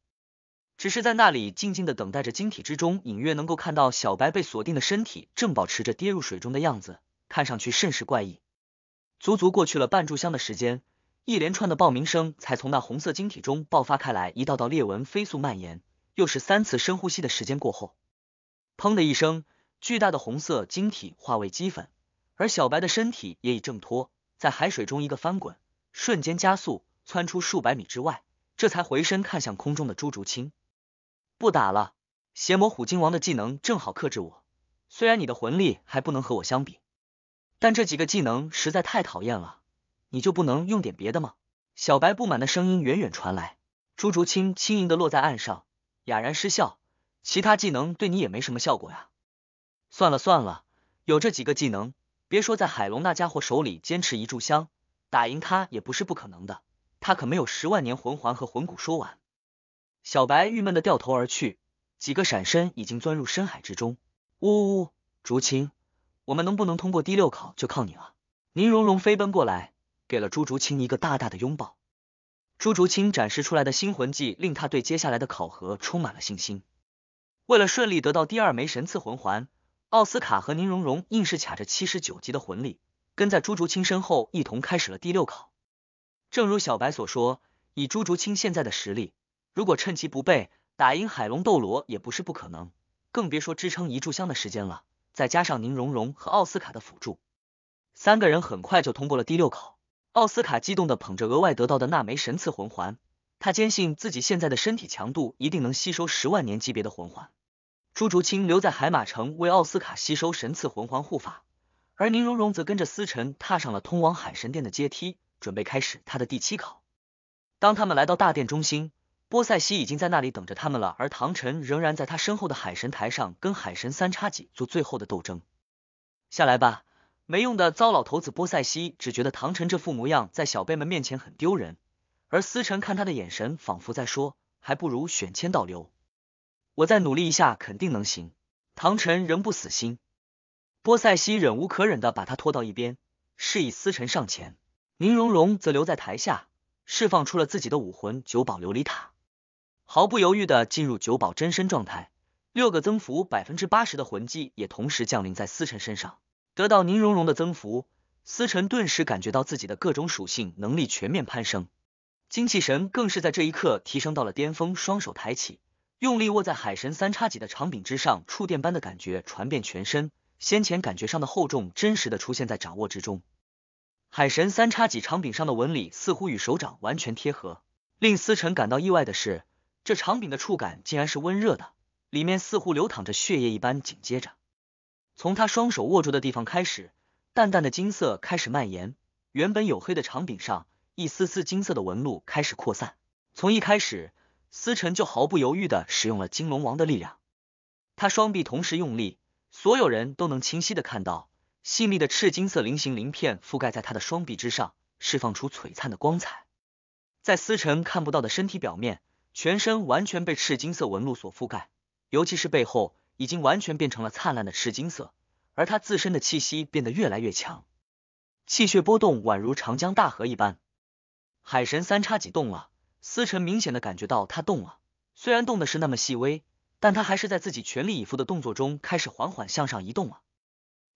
只是在那里静静的等待着。晶体之中隐约能够看到小白被锁定的身体，正保持着跌入水中的样子，看上去甚是怪异。足足过去了半炷香的时间，一连串的爆鸣声才从那红色晶体中爆发开来，一道道裂纹飞速蔓延。又是三次深呼吸的时间过后，砰的一声，巨大的红色晶体化为齑粉，而小白的身体也已挣脱，在海水中一个翻滚，瞬间加速窜出数百米之外，这才回身看向空中的朱竹清：“不打了，邪魔虎鲸王的技能正好克制我。虽然你的魂力还不能和我相比，但这几个技能实在太讨厌了，你就不能用点别的吗？”小白不满的声音远远传来。朱竹清轻盈的落在岸上。哑然失笑，其他技能对你也没什么效果呀。算了算了，有这几个技能，别说在海龙那家伙手里坚持一炷香，打赢他也不是不可能的。他可没有十万年魂环和魂骨。说完，小白郁闷的掉头而去，几个闪身已经钻入深海之中。呜呜，竹青，我们能不能通过第六考就靠你了。宁荣荣飞奔过来，给了朱竹清一个大大的拥抱。朱竹清展示出来的新魂技，令他对接下来的考核充满了信心。为了顺利得到第二枚神赐魂环，奥斯卡和宁荣荣硬是卡着七十九级的魂力，跟在朱竹清身后一同开始了第六考。正如小白所说，以朱竹清现在的实力，如果趁其不备打赢海龙斗罗也不是不可能，更别说支撑一炷香的时间了。再加上宁荣荣和奥斯卡的辅助，三个人很快就通过了第六考。奥斯卡激动地捧着额外得到的那枚神赐魂环，他坚信自己现在的身体强度一定能吸收十万年级别的魂环。朱竹清留在海马城为奥斯卡吸收神赐魂环护法，而宁荣荣则跟着思辰踏上了通往海神殿的阶梯，准备开始他的第七考。当他们来到大殿中心，波塞西已经在那里等着他们了，而唐晨仍然在他身后的海神台上跟海神三叉戟做最后的斗争。下来吧。没用的糟老头子波塞西只觉得唐晨这副模样在小辈们面前很丢人，而思晨看他的眼神仿佛在说，还不如选千道流。我再努力一下，肯定能行。唐晨仍不死心，波塞西忍无可忍的把他拖到一边，示意思晨上前，宁荣荣则留在台下，释放出了自己的武魂九宝琉璃塔，毫不犹豫的进入九宝真身状态，六个增幅百分之八十的魂技也同时降临在思晨身上。得到宁荣荣的增幅，思辰顿时感觉到自己的各种属性能力全面攀升，精气神更是在这一刻提升到了巅峰。双手抬起，用力握在海神三叉戟的长柄之上，触电般的感觉传遍全身，先前感觉上的厚重真实的出现在掌握之中。海神三叉戟长柄上的纹理似乎与手掌完全贴合，令思辰感到意外的是，这长柄的触感竟然是温热的，里面似乎流淌着血液一般。紧接着。从他双手握住的地方开始，淡淡的金色开始蔓延，原本黝黑的长柄上，一丝丝金色的纹路开始扩散。从一开始，思辰就毫不犹豫的使用了金龙王的力量，他双臂同时用力，所有人都能清晰的看到，细密的赤金色菱形鳞片覆盖在他的双臂之上，释放出璀璨的光彩。在思辰看不到的身体表面，全身完全被赤金色纹路所覆盖，尤其是背后。已经完全变成了灿烂的赤金色，而他自身的气息变得越来越强，气血波动宛如长江大河一般。海神三叉戟动了，思辰明显的感觉到他动了，虽然动的是那么细微，但他还是在自己全力以赴的动作中开始缓缓向上移动了。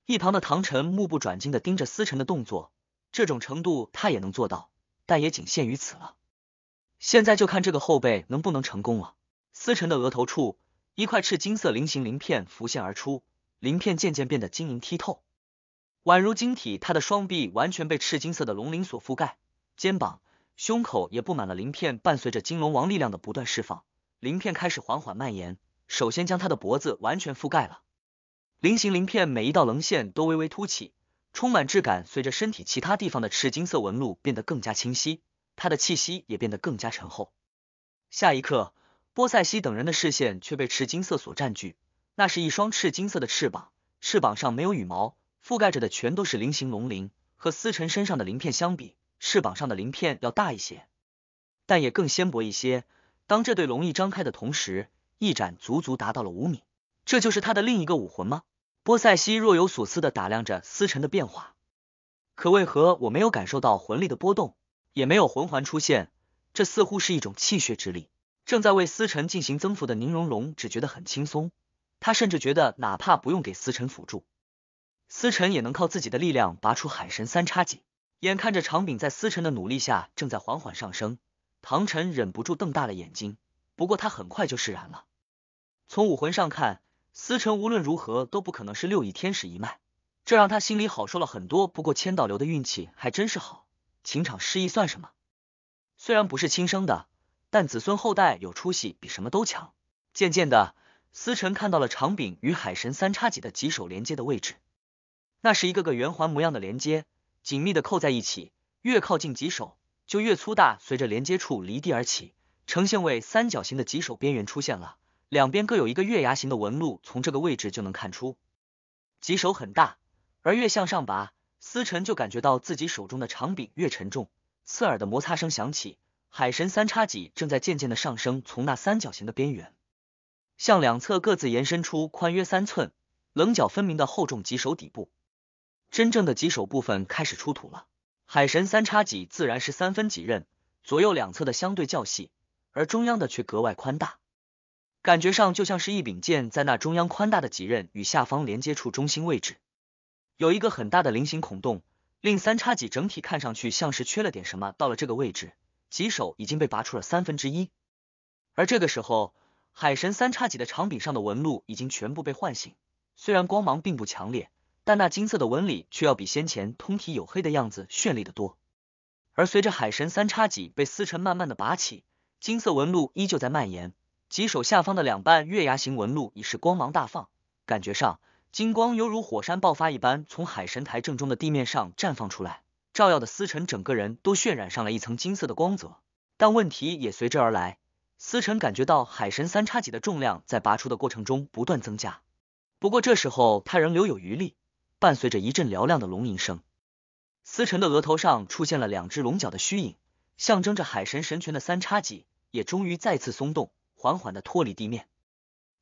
一旁的唐晨目不转睛的盯着思辰的动作，这种程度他也能做到，但也仅限于此了。现在就看这个后辈能不能成功了。思辰的额头处。一块赤金色菱形鳞片浮现而出，鳞片渐渐变得晶莹剔透，宛如晶体。他的双臂完全被赤金色的龙鳞所覆盖，肩膀、胸口也布满了鳞片。伴随着金龙王力量的不断释放，鳞片开始缓缓蔓延，首先将他的脖子完全覆盖了。菱形鳞片每一道棱线都微微凸起，充满质感。随着身体其他地方的赤金色纹路变得更加清晰，他的气息也变得更加沉厚。下一刻。波塞西等人的视线却被赤金色所占据，那是一双赤金色的翅膀，翅膀上没有羽毛，覆盖着的全都是菱形龙鳞。和思辰身上的鳞片相比，翅膀上的鳞片要大一些，但也更纤薄一些。当这对龙翼张开的同时，翼展足足达到了五米。这就是他的另一个武魂吗？波塞西若有所思地打量着思辰的变化，可为何我没有感受到魂力的波动，也没有魂环出现？这似乎是一种气血之力。正在为思辰进行增幅的宁荣荣只觉得很轻松，他甚至觉得哪怕不用给思辰辅助，思辰也能靠自己的力量拔出海神三叉戟。眼看着长柄在思辰的努力下正在缓缓上升，唐晨忍不住瞪大了眼睛。不过他很快就释然了，从武魂上看，思辰无论如何都不可能是六翼天使一脉，这让他心里好受了很多。不过千道流的运气还真是好，情场失意算什么？虽然不是亲生的。但子孙后代有出息比什么都强。渐渐的，思辰看到了长柄与海神三叉戟的棘手连接的位置，那是一个个圆环模样的连接，紧密的扣在一起。越靠近棘手，就越粗大。随着连接处离地而起，呈现为三角形的棘手边缘出现了，两边各有一个月牙形的纹路。从这个位置就能看出，棘手很大。而越向上拔，思辰就感觉到自己手中的长柄越沉重，刺耳的摩擦声响起。海神三叉戟正在渐渐的上升，从那三角形的边缘向两侧各自延伸出宽约三寸、棱角分明的厚重棘手底部。真正的棘手部分开始出土了。海神三叉戟自然是三分棘刃，左右两侧的相对较细，而中央的却格外宽大，感觉上就像是一柄剑。在那中央宽大的棘刃与下方连接处中心位置，有一个很大的菱形孔洞，令三叉戟整体看上去像是缺了点什么。到了这个位置。棘手已经被拔出了三分之一，而这个时候，海神三叉戟的长柄上的纹路已经全部被唤醒。虽然光芒并不强烈，但那金色的纹理却要比先前通体黝黑的样子绚丽的多。而随着海神三叉戟被撕尘慢慢的拔起，金色纹路依旧在蔓延，棘手下方的两半月牙形纹路已是光芒大放，感觉上金光犹如火山爆发一般，从海神台正中的地面上绽放出来。照耀的司辰整个人都渲染上了一层金色的光泽，但问题也随之而来。司辰感觉到海神三叉戟的重量在拔出的过程中不断增加。不过这时候他仍留有余力，伴随着一阵嘹亮的龙吟声，司辰的额头上出现了两只龙角的虚影，象征着海神神权的三叉戟也终于再次松动，缓缓的脱离地面。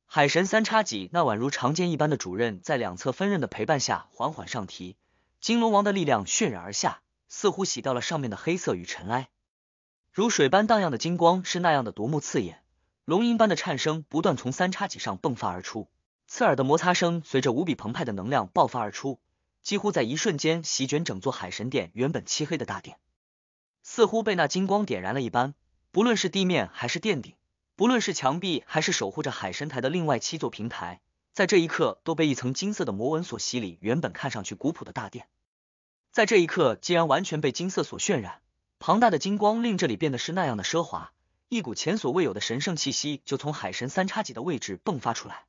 海神三叉戟那宛如长剑一般的主刃，在两侧分刃的陪伴下缓缓上提，金龙王的力量渲染而下。似乎洗掉了上面的黑色与尘埃，如水般荡漾的金光是那样的夺目刺眼，龙吟般的颤声不断从三叉戟上迸发而出，刺耳的摩擦声随着无比澎湃的能量爆发而出，几乎在一瞬间席卷整座海神殿。原本漆黑的大殿，似乎被那金光点燃了一般，不论是地面还是殿顶，不论是墙壁还是守护着海神台的另外七座平台，在这一刻都被一层金色的魔纹所洗礼。原本看上去古朴的大殿。在这一刻，竟然完全被金色所渲染。庞大的金光令这里变得是那样的奢华，一股前所未有的神圣气息就从海神三叉戟的位置迸发出来，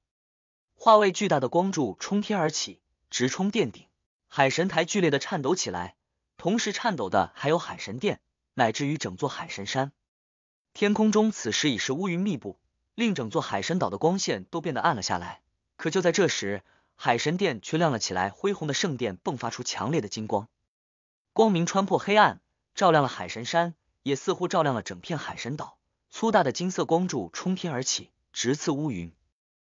化为巨大的光柱冲天而起，直冲殿顶。海神台剧烈的颤抖起来，同时颤抖的还有海神殿，乃至于整座海神山。天空中此时已是乌云密布，令整座海神岛的光线都变得暗了下来。可就在这时，海神殿却亮了起来，恢宏的圣殿迸发出强烈的金光。光明穿破黑暗，照亮了海神山，也似乎照亮了整片海神岛。粗大的金色光柱冲天而起，直刺乌云。